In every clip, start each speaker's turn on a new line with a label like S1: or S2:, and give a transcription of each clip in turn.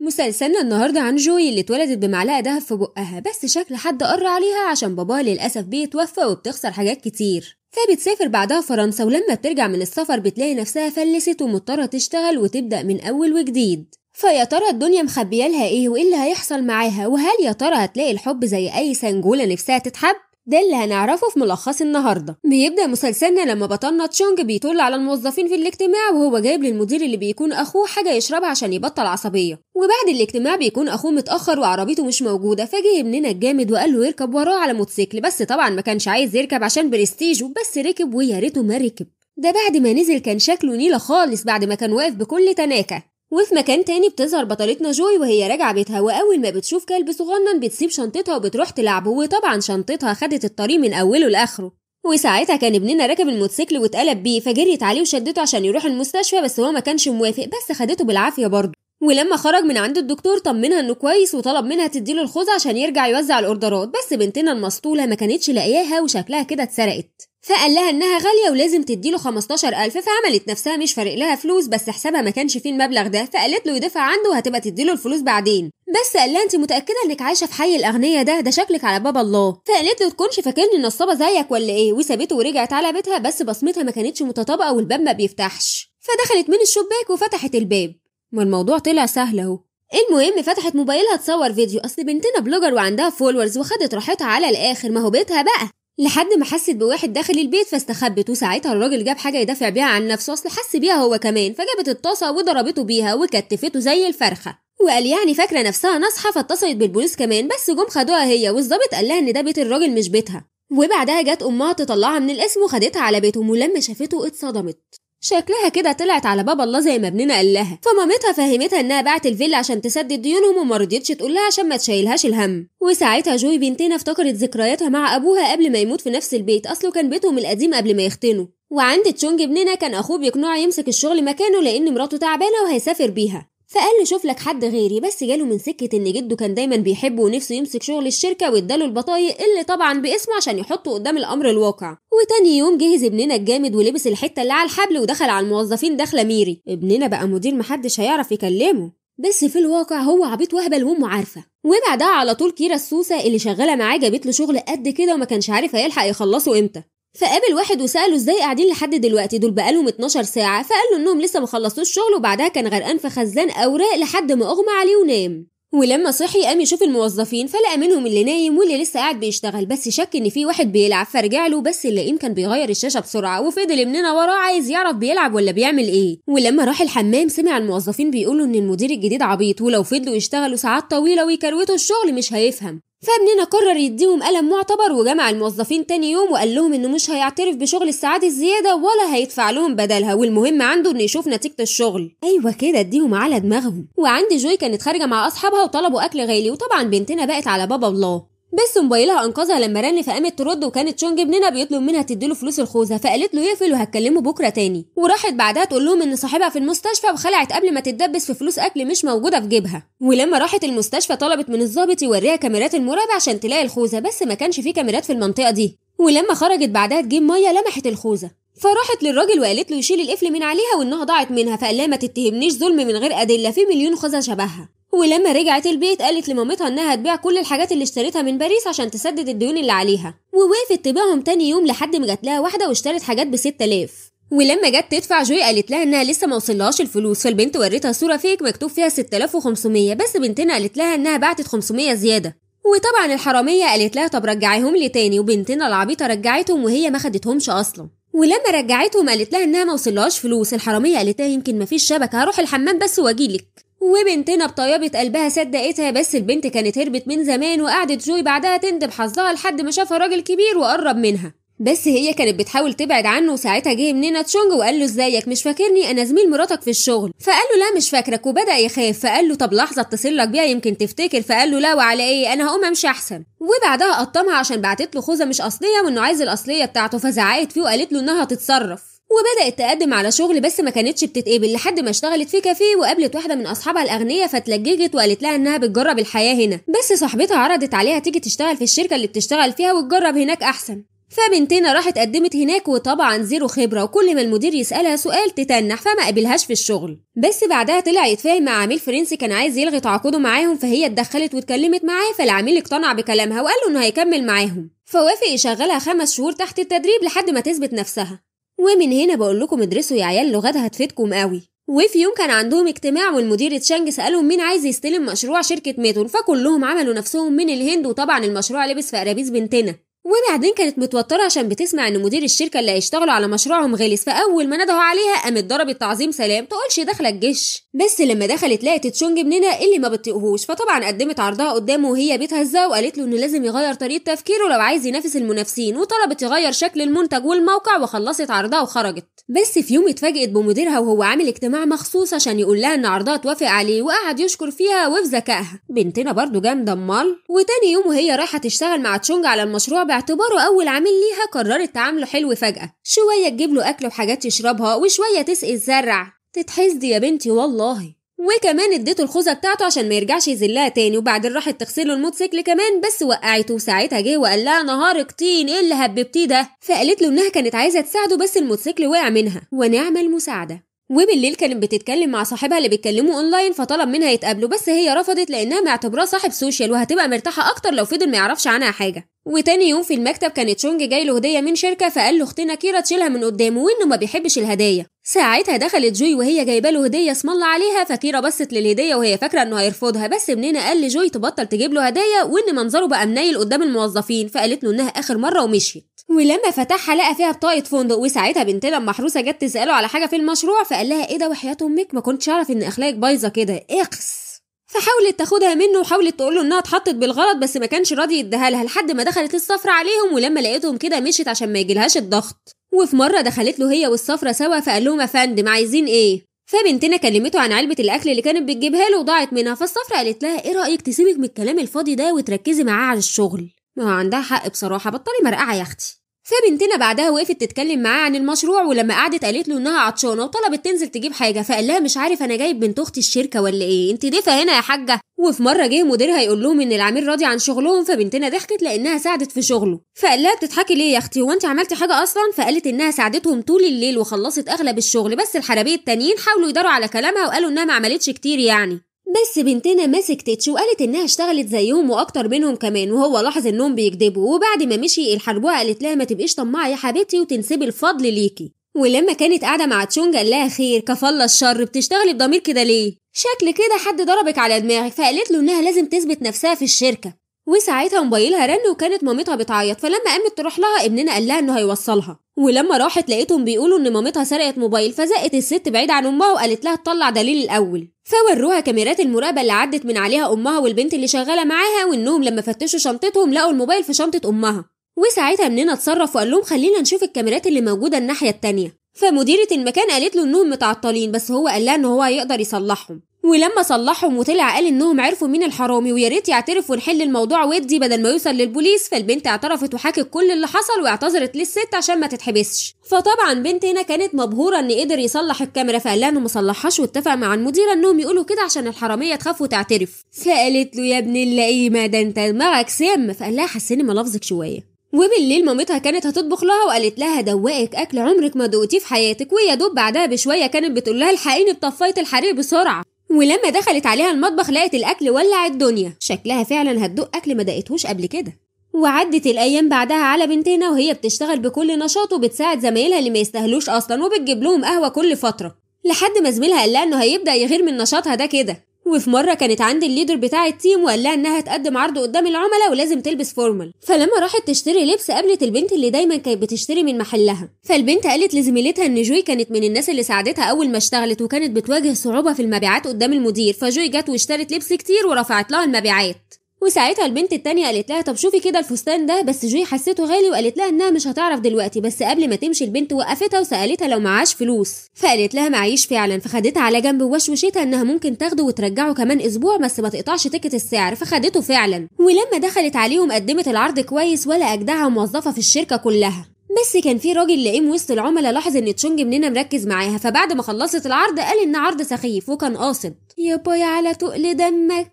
S1: مسلسلنا النهاردة عن جوي اللي اتولدت بمعلقة دهب في بقها بس شكل حد قر عليها عشان باباها للأسف بيتوفى وبتخسر حاجات كتير فبتسافر بعدها فرنسا ولما بترجع من السفر بتلاقي نفسها فلست ومضطرة تشتغل وتبدأ من أول وجديد فيا ترى الدنيا مخبيالها ايه وايه اللي هيحصل معاها وهل يا ترى هتلاقي الحب زي اي سنجولة نفسها تتحب؟ ده اللي هنعرفه في ملخص النهارده بيبدا مسلسلنا لما بطلنا تشونج بيطل على الموظفين في الاجتماع وهو جايب للمدير اللي بيكون اخوه حاجه يشربها عشان يبطل عصبيه وبعد الاجتماع بيكون اخوه متاخر وعربيته مش موجوده فجه ابننا الجامد وقال له يركب وراه على موتوسيكل بس طبعا ما كانش عايز يركب عشان برستيجه بس ركب ويا ريته ما ركب ده بعد ما نزل كان شكله نيلة خالص بعد ما كان واقف بكل تناكة وفي مكان تاني بتظهر بطلتنا جوي وهي راجعه بيتها واول ما بتشوف كلب صغنن بتسيب شنطتها وبتروح تلعبه وطبعا شنطتها خدت الطريق من اوله لاخره وساعتها كان ابننا راكب الموتوسيكل واتقلب بيه فجريت عليه وشدته عشان يروح المستشفى بس هو ما كانش موافق بس خدته بالعافيه برضه ولما خرج من عند الدكتور طمنها انه كويس وطلب منها تديله الخوذه عشان يرجع يوزع الاوردرات بس بنتنا المسطوله ما كانتش لاقياها وشكلها كده اتسرقت فقال لها انها غاليه ولازم تديله 15000 فعملت نفسها مش فارق لها فلوس بس حسابها ما كانش فيه المبلغ ده فقالت له يدفع عنده وهتبقى تديله الفلوس بعدين بس قال لها انت متاكده انك عايشه في حي الاغنياء ده ده شكلك على باب الله فقالت له تكونش فاكرني نصابه زيك ولا ايه وسابته ورجعت على بيتها بس بصمتها ما كانتش متطابقه والباب ما بيفتحش فدخلت من الشباك وفتحت الباب ما الموضوع طلع سهل اهو المهم فتحت موبايلها تصور فيديو اصل بنتنا بلوجر وعندها فولورز وخدت راحتها على الاخر ما هو بيتها بقى لحد ما حست بواحد داخل البيت فاستخبت وساعتها الراجل جاب حاجه يدافع بيها عن نفسه اصل حس بيها هو كمان فجابت الطاسه وضربته بيها وكتفته زي الفرخه وقال يعني فاكره نفسها ناصحه فاتصلت بالبوليس كمان بس جم خدوها هي والظابط قال لها ان ده بيت الراجل مش بيتها وبعدها جت امها تطلعها من الاسم وخدتها على بيتهم ولما شافته اتصدمت شكلها كده طلعت على باب الله زي ما ابننا قال لها فمامتها فهمتها انها باعت الفيلا عشان تسدد ديونهم وما رضيتش تقول لها عشان ما تشيلهاش الهم وساعتها جوي بنتنا افتكرت ذكرياتها مع ابوها قبل ما يموت في نفس البيت اصله كان بيتهم القديم قبل ما يختنوا وعند تشونج ابننا كان اخوه بيقنعه يمسك الشغل مكانه لان مراته تعبانه وهيسافر بيها فقال لي شوف لك حد غيري بس جاله من سكة إن جده كان دايما بيحبه ونفسه يمسك شغل الشركة واداله البطايق اللي طبعا باسمه عشان يحطه قدام الأمر الواقع وتاني يوم جهز ابننا الجامد ولبس الحتة اللي على الحبل ودخل على الموظفين داخلة ميري ابننا بقى مدير محدش هيعرف يكلمه بس في الواقع هو عبيط وهبل وامه عارفه وبعدها على طول كيرا السوسه اللي شغاله معاه جابت له شغل قد كده وما كانش عارف هيلحق يخلصه امتى فقابل واحد وساله ازاي قاعدين لحد دلوقتي دول بقالهم 12 ساعه فقال له انهم لسه ما خلصوش شغل وبعدها كان غرقان في خزان اوراق لحد ما اغمى عليه ونام ولما صحي قام يشوف الموظفين فلقى منهم اللي نايم واللي لسه قاعد بيشتغل بس شك ان في واحد بيلعب فرجع له بس اللي كان بيغير الشاشه بسرعه وفضل مننا وراه عايز يعرف بيلعب ولا بيعمل ايه ولما راح الحمام سمع الموظفين بيقولوا ان المدير الجديد عبيط ولو فضلوا يشتغلوا ساعات طويله ويكروتوا الشغل مش هيفهم فابننا قرر يديهم قلم معتبر وجمع الموظفين تاني يوم وقال لهم انه مش هيعترف بشغل الساعات الزياده ولا هيدفع لهم بدلها والمهم عنده انه يشوف نتيجه الشغل ايوه كده اديهم على دماغهم وعندي جوي كانت خارجه مع اصحابها وطلبوا اكل غالي وطبعا بنتنا بقت على بابا الله بس موبايلها انقذها لما رن فقامت ترد وكانت شونج ابننا بيطلب منها تديله فلوس الخوذه فقالت له يقفل وهتكلمه بكره تاني وراحت بعدها تقول لهم ان صاحبها في المستشفى وخلعت قبل ما تتدبس في فلوس اكل مش موجوده في جيبها ولما راحت المستشفى طلبت من الضابط يوريها كاميرات المراقبه عشان تلاقي الخوذه بس ما كانش في كاميرات في المنطقه دي ولما خرجت بعدها تجيب ميه لمحت الخوذه فراحت للراجل وقالت له يشيل القفل من عليها وانها ضاعت منها فقال لها ما تتهمنيش ظلم من غير ادله في مليون خوذه شبهها ولما رجعت البيت قالت لمامتها انها هتبيع كل الحاجات اللي اشتريتها من باريس عشان تسدد الديون اللي عليها ووافقت تبيعهم تاني يوم لحد ما جات لها واحده واشترت حاجات ب 6000 ولما جت تدفع جوي قالت لها انها لسه ما وصلهاش الفلوس فالبنت وريتها صوره فيك مكتوب فيها 6500 بس بنتنا قالت لها انها بعتت 500 زياده وطبعا الحراميه قالت لها طب رجعيهم لي تاني وبنتنا العبيطه رجعتهم وهي ما خدتهمش اصلا ولما رجعتهم قالت لها انها ما وصلهاش فلوس الحراميه قالت لها يمكن ما فيش شبكه هروح الحمام بس واجيلك وبنتنا بطيبة قلبها صدقتها بس البنت كانت هربت من زمان وقعدت جوي بعدها تندب حظها لحد ما شافها راجل كبير وقرب منها بس هي كانت بتحاول تبعد عنه وساعتها جه مننا تشونج وقال له ازيك مش فاكرني انا زميل مراتك في الشغل فقال له لا مش فاكرك وبدا يخاف فقال له طب لحظه اتصل لك بيها يمكن تفتكر فقال له لا وعلى ايه انا هقوم امشي احسن وبعدها قطمها عشان بعتت له خوذه مش اصليه وانه عايز الاصليه بتاعته فزعقت فيه وقالت له انها تتصرف وبدأت تقدم على شغل بس ما كانتش بتتقبل لحد ما اشتغلت في كافيه وقابلت واحدة من أصحابها الأغنياء فتلججت وقالت لها إنها بتجرب الحياة هنا بس صاحبتها عرضت عليها تيجي تشتغل في الشركة اللي بتشتغل فيها وتجرب هناك أحسن فبنتنا راحت قدمت هناك وطبعا زيرو خبرة وكل ما المدير يسألها سؤال تتنح فما قبلهاش في الشغل بس بعدها طلع يتفاهم مع عميل فرنسي كان عايز يلغي تعاقده معاهم فهي اتدخلت واتكلمت معاه فالعميل اقتنع بكلامها وقال له انه هيكمل معاهم فوافق يشغلها خمس شهور تحت التدريب لحد ما تثبت نفسها ومن هنا بقول لكم ادرسوا يا عيال لغات هتفيدكم قوي وفي يوم كان عندهم اجتماع والمدير تشانج سألهم مين عايز يستلم مشروع شركة ميتون فكلهم عملوا نفسهم من الهند وطبعا المشروع لبس في قرابيس بنتنا وبعدين كانت متوترة عشان بتسمع إن مدير الشركة اللي هيشتغلوا على مشروعهم غلس فأول ما ندهوا عليها قامت ضربت تعظيم سلام تقولش داخلة الجيش بس لما دخلت لقت تشونج ابننا اللي ما بتطيقهوش فطبعا قدمت عرضها قدامه وهي بتهزه وقالت له إنه لازم يغير طريقة تفكيره لو عايز ينافس المنافسين وطلبت يغير شكل المنتج والموقع وخلصت عرضها وخرجت بس في يوم اتفاجئت بمديرها وهو عامل اجتماع مخصوص عشان يقول لها إن عرضها توافق عليه وقعد يشكر فيها وفي ذكائها بنتنا برضه جامدة أمال وتاني يوم وهي رايحة تشتغل مع تشونج على المشروع باعتباره أول عامل ليها قررت تعامله حلو فجأة شوية تجيب له أكل وحاجات يشربها وشوية تسقي الزرع تتحسدي يا بنتي والله وكمان اديته الخوذه بتاعته عشان ما يرجعش يذلها تاني وبعدين راحت تغسله الموتوسيكل كمان بس وقعته وساعتها جه وقال لها نهارك طين ايه اللي هببتيه ده فقالت له انها كانت عايزه تساعده بس الموتوسيكل وقع منها ونعم المساعده وبالليل كانت بتتكلم مع صاحبها اللي بيتكلموا اونلاين فطلب منها يتقابلوا بس هي رفضت لانها معتبراه صاحب سوشيال وهتبقى مرتاحه اكتر لو فضل ما يعرفش عنها حاجه وتاني يوم في المكتب كانت شونج جاي له هديه من شركه فقال له اختنا كيرا تشيلها من قدامه وانه ما بيحبش الهدايا ساعتها دخلت جوي وهي جايبه له هديه اسم الله عليها فكيرا بصت للهديه وهي فاكره انه هيرفضها بس مننا قال لجوي تبطل تجيب له هدايا وان منظره بقى منيل قدام الموظفين فقالت له انها اخر مره ومشيت ولما فتحها لقى فيها بطاقه فندق وساعتها بنتنا المحروسه جت تساله على حاجه في المشروع فقال لها ايه ده وحياه امك ما كنتش اعرف ان اخلاقك بايظه كده اقس فحاولت تاخدها منه وحاولت تقول له انها اتحطت بالغلط بس ما كانش راضي يديها لها لحد ما دخلت الصفرة عليهم ولما لقيتهم كده مشيت عشان ما يجيلهاش الضغط وفي مره دخلت له هي والصفرة سوا فقال لهم يا فندم عايزين ايه فبنتنا كلمته عن علبة الأكل اللي كانت بتجيبها له وضاعت منها فالصفرة قالت لها إيه رأيك تسيبك من الكلام الفاضي ده وتركزي معاه على الشغل ما عندها حق بصراحة بطلي مرقعة يا أختي فبنتنا بعدها وقفت تتكلم معاه عن المشروع ولما قعدت قالت له انها عطشانه وطلبت تنزل تجيب حاجه فقال لها مش عارف انا جايب بنت اختي الشركه ولا ايه انت ضيفه هنا يا حاجه وفي مره جه مديرها يقول لهم ان العميل راضي عن شغلهم فبنتنا ضحكت لانها ساعدت في شغله فقال لها بتضحكي ليه يا اختي هو انت عملتي حاجه اصلا فقالت انها ساعدتهم طول الليل وخلصت اغلب الشغل بس الحربيه التانيين حاولوا يداروا على كلامها وقالوا انها ما عملتش كتير يعني بس بنتنا سكتتش وقالت انها اشتغلت زيهم واكتر منهم كمان وهو لاحظ انهم بيكذبوا وبعد ما مشي الحربوقه قالت لها ما تبقيش طماعه يا حبيبتي وتنسبي الفضل ليكي ولما كانت قاعده مع تشونج قال لها خير كفله الشر بتشتغلي بضمير كده ليه شكل كده حد ضربك على دماغك فقالت له انها لازم تثبت نفسها في الشركه وساعتها موبايلها رن وكانت مامتها بتعيط فلما قامت تروح لها ابننا قال لها انه هيوصلها ولما راحت لقيتهم بيقولوا ان مامتها سرقت موبايل فزقت الست بعيد عن امها وقالت لها تطلع دليل الاول فوروها كاميرات المراقبه اللي عدت من عليها امها والبنت اللي شغاله معاها وانهم لما فتشوا شنطتهم لقوا الموبايل في شنطه امها وساعتها ابننا اتصرف وقال لهم خلينا نشوف الكاميرات اللي موجوده الناحيه التانيه فمديره المكان قالت له انهم متعطلين بس هو قال لها ان هو هيقدر يصلحهم ولما صلحهم وطلع قال انهم عرفوا مين الحرامي ويا ريت يعترف ونحل الموضوع ودي بدل ما يوصل للبوليس فالبنت اعترفت وحكت كل اللي حصل واعتذرت للست عشان ما تتحبسش فطبعا بنت هنا كانت مبهوره ان قدر يصلح الكاميرا فقال لها انه مصلحهاش واتفق مع المديره انهم يقولوا كده عشان الحراميه تخاف وتعترف فقالت له يا ابن اللئيمه ده انت دماغك سم فقال لها حسني ملفظك شويه وبالليل مامتها كانت هتطبخ لها وقالت لها دوقك اكل عمرك ما دوقتيه في حياتك ويا دوب بعدها بشويه كانت بتقول لها الحقيني بطفايه الحريق بسرعه ولما دخلت عليها المطبخ لقت الأكل ولع الدنيا شكلها فعلا هتدق أكل ما دقتهوش قبل كده وعدت الأيام بعدها على بنتنا وهي بتشتغل بكل نشاط وبتساعد زمايلها اللي ما يستاهلوش أصلا وبتجيب لهم قهوة كل فترة لحد ما زميلها قال لها إنه هيبدأ يغير من نشاطها ده كده وفي مره كانت عند الليدر بتاع التيم وقال لها انها تقدم عرض قدام العملاء ولازم تلبس فورمال فلما راحت تشتري لبس قابلت البنت اللي دايما كانت بتشتري من محلها فالبنت قالت لزميلتها ان جوي كانت من الناس اللي ساعدتها اول ما اشتغلت وكانت بتواجه صعوبه في المبيعات قدام المدير فجوي جت واشترت لبس كتير ورفعت لها المبيعات وساعتها البنت التانية قالت لها طب شوفي كده الفستان ده بس جوي حسيته غالي وقالت لها انها مش هتعرف دلوقتي بس قبل ما تمشي البنت وقفتها وسالتها لو معاش فلوس فقالت لها معيش فعلا فخدتها على جنب ووشوشتها انها ممكن تاخده وترجعه كمان اسبوع بس ما تقطعش تكت السعر فخدته فعلا ولما دخلت عليهم قدمت العرض كويس ولا اجدعها موظفه في الشركه كلها بس كان في راجل لقيم وسط العملاء لاحظ ان تشونج مننا مركز معاها فبعد ما خلصت العرض قال ان عرض سخيف وكان قاصد يا باي على تقل دمك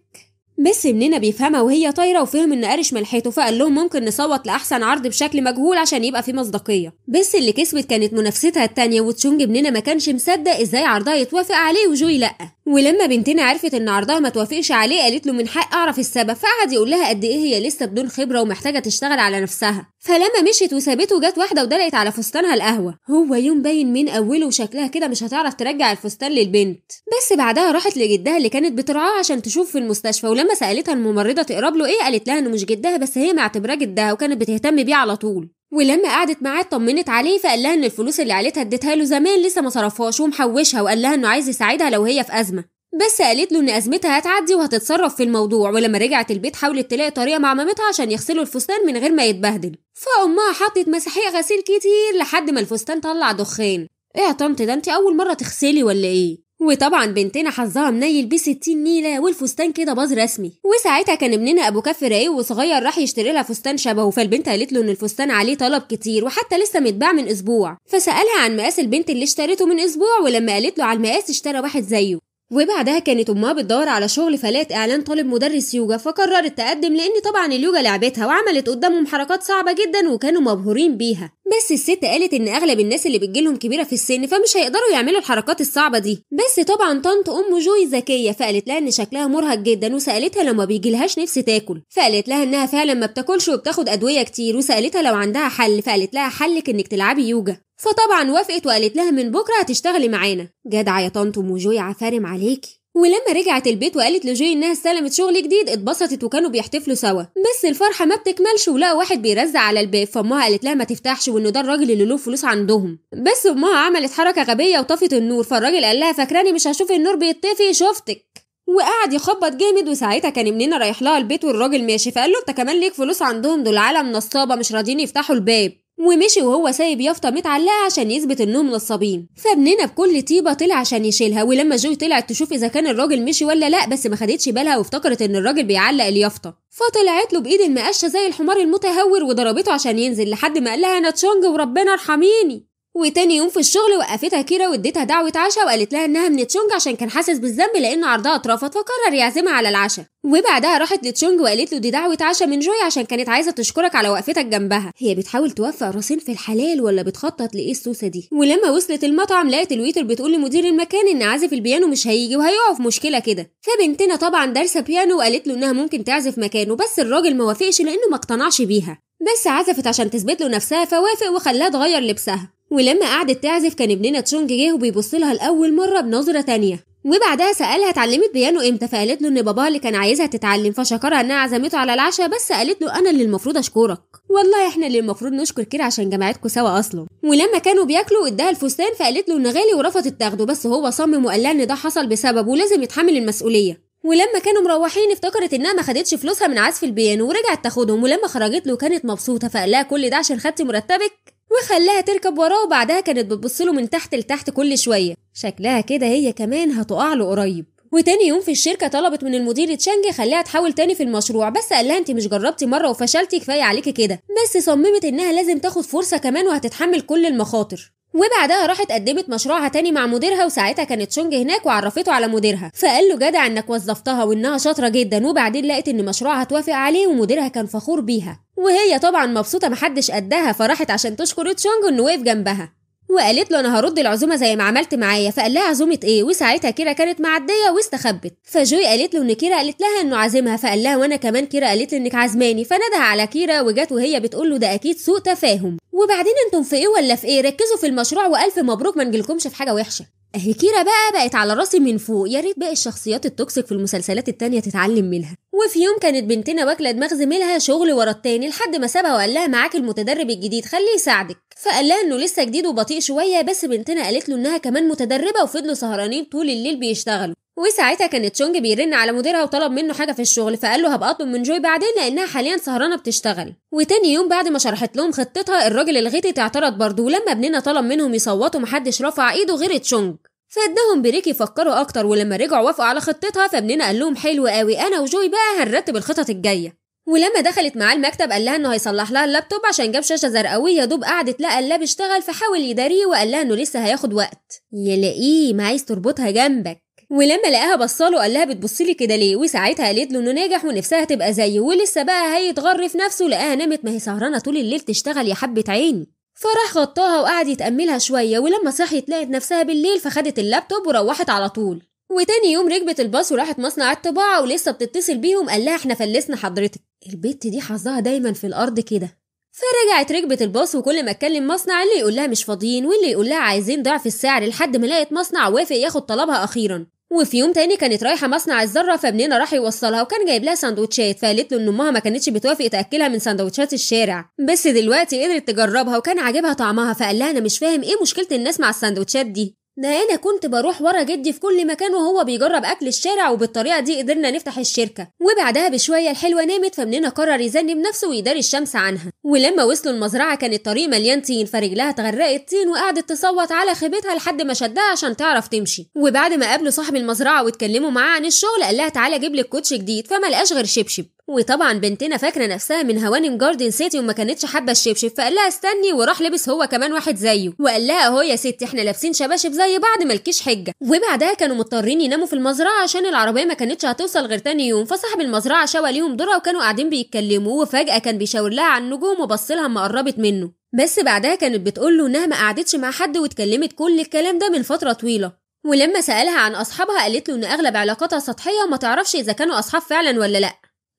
S1: بس مننا بيفهمها وهي طايره وفهم ان قرش ملحته فقال لهم ممكن نصوت لاحسن عرض بشكل مجهول عشان يبقى فيه مصداقيه بس اللي كسبت كانت منافستها التانية وتشونج مننا ما كانش مصدق ازاي عرضها يتوافق عليه وجوي لا ولما بنتنا عرفت ان عرضها ما توافقش عليه قالت له من حق اعرف السبب فقعد يقول لها قد ايه هي لسه بدون خبره ومحتاجه تشتغل على نفسها فلما مشيت وسابته جت واحده ودلقت على فستانها القهوه هو يوم باين من اوله وشكلها كده مش هتعرف ترجع الفستان للبنت بس بعدها راحت لجدها اللي كانت بترعاه عشان تشوف في المستشفى ولما سالتها الممرضه تقرب له ايه قالت لها انه مش جدها بس هي معتبراه جدها وكانت بتهتم بيه على طول ولما قعدت معاه اطمنت عليه فقال لها ان الفلوس اللي عيلتها اديتها له زمان لسه ما صرفهاش ومحوشها وقال لها انه عايز يساعدها لو هي في ازمه بس قالت له ان ازمتها هتعدي وهتتصرف في الموضوع ولما رجعت البيت حاولت تلاقي طريقه مع مامتها عشان يغسلوا الفستان من غير ما يتبهدل فامها حطت مساحيق غسيل كتير لحد ما الفستان طلع دخان ايه يا طنط ده انت اول مره تغسلي ولا ايه وطبعا بنتنا حظها منيل بستين نيله والفستان كده باظ رسمي وساعتها كان ابننا ابو كف رايق وصغير راح يشتري لها فستان شبهه فالبنت قالت له ان الفستان عليه طلب كتير وحتى لسه متباع من اسبوع فسالها عن مقاس البنت اللي اشترته من اسبوع ولما قالت له على المقاس اشترى واحد زيه وبعدها كانت امها بتدور على شغل فلات اعلان طالب مدرس يوجا فقررت تقدم لان طبعا اليوجا لعبتها وعملت قدامهم حركات صعبه جدا وكانوا مبهورين بيها بس الست قالت ان اغلب الناس اللي بتجيلهم كبيره في السن فمش هيقدروا يعملوا الحركات الصعبه دي بس طبعا طنط ام جوي ذكيه فقالت لها ان شكلها مرهق جدا وسالتها لو ما بيجيلهاش نفس تاكل فقالت لها انها فعلا ما بتاكلش وبتاخد ادويه كتير وسالتها لو عندها حل فقالت لها حلك انك تلعبي يوجا فطبعا وافقت وقالت لها من بكره هتشتغلي معانا جدعه يا طنطم وجوي عفارم عليكي ولما رجعت البيت وقالت لجوي انها استلمت شغل جديد اتبسطت وكانوا بيحتفلوا سوا بس الفرحه ما بتكملش ولقى واحد بيرزع على الباب فامها قالت لها ما تفتحش وان ده الراجل اللي له فلوس عندهم بس امها عملت حركه غبيه وطفت النور فالراجل قال لها فاكراني مش هشوف النور بيطفي شفتك وقعد يخبط جامد وساعتها كان منينا رايح لها البيت والراجل ماشي فقال له انت كمان ليك فلوس عندهم دول عالم نصابه مش راضيين يفتحوا الباب ومشي وهو سايب يافطة متعلقة عشان يثبت النوم للصابين فابننا بكل طيبة طلع عشان يشيلها ولما جوي طلعت تشوف اذا كان الراجل مشي ولا لا بس ما خدتش بالها وافتكرت ان الراجل بيعلق اليافطة فطلعت له بايد المقشة زي الحمار المتهور وضربته عشان ينزل لحد ما قال لها انا تشونج وربنا ارحميني وتاني يوم في الشغل وقفتها كيرا واديتها دعوه عشاء وقالت لها انها من تشونج عشان كان حاسس بالذنب لان عرضها اترفض فقرر يعزمها على العشاء وبعدها راحت لتشونج وقالت له دي دعوه عشاء من جوي عشان كانت عايزه تشكرك على وقفتك جنبها هي بتحاول توفق راسين في الحلال ولا بتخطط لايه السوسه دي ولما وصلت المطعم لقت الويتر بتقول لمدير المكان ان عازف البيانو مش هيجي وهيقع في مشكله كده فبنتنا طبعا دارسه بيانو وقالت له انها ممكن تعزف مكانه بس الراجل ما وافقش لانه ما اقتنعش بيها بس عزفت عشان تثبت له نفسها فوافق وخلاها تغير لبسها ولما قعدت تعزف كان ابننا تشونج جه وبيبص لها لاول مره بنظره تانية وبعدها سالها اتعلمت بيانو امتى فقالت له ان بابا اللي كان عايزها تتعلم فشكرها انها عزمته على العشاء بس قالت له انا اللي المفروض اشكرك والله احنا اللي المفروض نشكر كده عشان جماعتكم سوا اصلا ولما كانوا بياكلوا اداها الفستان فقالت له ان غالي ورفضت تاخده بس هو صمم وقال لها ان ده حصل بسببه ولازم يتحمل المسؤوليه ولما كانوا مروحين افتكرت انها ما خدتش فلوسها من عزف البيانو ورجعت تاخدهم ولما خرجت له كانت مبسوطه فقال لها كل ده عشان خدتي مرتبك وخلاها تركب وراه وبعدها كانت بتبصله من تحت لتحت كل شوية شكلها كده هي كمان هتقع له قريب وتاني يوم في الشركة طلبت من المدير تشانج خليها تحاول تاني في المشروع بس قال لها انت مش جربتي مرة وفشلتي كفاية عليكي كده بس صممت انها لازم تاخد فرصة كمان وهتتحمل كل المخاطر وبعدها راحت قدمت مشروعها تاني مع مديرها وساعتها كانت شونج هناك وعرفته على مديرها فقال له جدع انك وظفتها وانها شاطره جدا وبعدين لقت ان مشروعها توافق عليه ومديرها كان فخور بيها وهي طبعا مبسوطه محدش قدها فراحت عشان تشكر تشونج انه وقف جنبها وقالت له انا هرد العزومه زي ما عملت معايا فقال لها عزومه ايه وساعتها كيرا كانت معديه واستخبت فجوي قالت له ان كيرا قالت لها انه عازمها فقال لها وانا كمان كيرا قالت لي انك عازماني فنادها على كيرا وجت وهي بتقول له ده اكيد سوء تفاهم وبعدين انتم في ايه ولا في ايه ركزوا في المشروع والف مبروك ما نجيلكمش في حاجه وحشه اهي كيرا بقى بقت على راسي من فوق يا ريت باقي الشخصيات التوكسيك في المسلسلات التانية تتعلم منها وفي يوم كانت بنتنا واكلة دماغ زميلها شغل ورا التاني لحد ما سابها وقال لها معاك المتدرب الجديد خليه يساعدك فقال لها انه لسه جديد وبطيء شوية بس بنتنا قالت له انها كمان متدربة وفضلوا سهرانين طول الليل بيشتغلوا وساعتها كان تشونج بيرن على مديرها وطلب منه حاجه في الشغل فقال له هبقى اطلب من جوي بعدين لانها حاليا سهرانه بتشتغل وتاني يوم بعد ما شرحت لهم خطتها الراجل الغيتي اعترض برضه ولما ابننا طلب منهم يصوتوا محدش رفع ايده غير تشونج فاداهم بريك يفكروا اكتر ولما رجعوا وافقوا على خطتها فابننا قال لهم حلو قوي انا وجوي بقى هنرتب الخطط الجايه ولما دخلت معاه المكتب قال لها انه هيصلح لها اللابتوب عشان جاب شاشه زرقاويه دوب قعدت لقى اللاب اشتغل فحاول يداريه وقال لها انه لسه هياخد وقت يلاقيه ما عايز تربطها جنبك ولما لقاها بصاله قال لها بتبص لي كده ليه وساعتها قالت له انه ناجح ونفسها تبقى زيه ولسه بقى في نفسه لقاها نامت ما هي سهرانه طول الليل تشتغل يا حبه عيني فراح غطاها وقعد يتأملها شوية ولما صحيت لقت نفسها بالليل فخدت اللابتوب وروحت على طول وتاني يوم ركبت الباص وراحت مصنع الطباعة ولسه بتتصل بيهم قال لها احنا فلسنا حضرتك البت دي حظها دايما في الأرض كده فرجعت ركبت الباص وكل ما اتكلم مصنع اللي يقول لها مش فاضيين واللي يقول لها عايزين ضعف السعر لحد ما لقت مصنع وافق ياخد طلبها أخيرا وفي يوم تاني كانت رايحة مصنع الذرة فابننا راح يوصلها وكان جايب لها سندوتشات فقالت له إن أمها ما كانتش بتوافق تأكلها من سندوتشات الشارع بس دلوقتي قدرت تجربها وكان عاجبها طعمها فقال لها أنا مش فاهم إيه مشكلة الناس مع السندوتشات دي ده انا كنت بروح ورا جدي في كل مكان وهو بيجرب اكل الشارع وبالطريقه دي قدرنا نفتح الشركه وبعدها بشويه الحلوه نامت فمننا قرر يذنب نفسه ويداري الشمس عنها ولما وصلوا المزرعه كان الطريق مليان طين فرجلها اتغرقت طين وقعدت تصوت على خيبتها لحد ما شدها عشان تعرف تمشي وبعد ما قابلوا صاحب المزرعه واتكلموا معاه عن الشغل قال لها تعالى جيب لك كوتش جديد فما لقاش غير شبشب وطبعا بنتنا فاكره نفسها من هوانم جاردن سيتي وما كانتش حابه الشبشب فقال لها استني وراح لبس هو كمان واحد زيه وقال لها اهو يا ستي احنا لابسين شباشب زي بعض ملكيش حجه وبعدها كانوا مضطرين يناموا في المزرعه عشان العربيه ما كانتش هتوصل غير تاني يوم فصاحب المزرعه شوى ليهم دورة وكانوا قاعدين بيتكلموا وفجاه كان بيشاور لها على النجوم وبص لها اما قربت منه بس بعدها كانت بتقول له انها ما قعدتش مع حد واتكلمت كل الكلام ده من فتره طويله ولما سألها عن أصحابها قالت له إن أغلب علاقاتها سطحية وما تعرفش إذا كانوا أصحاب فعلا ولا لأ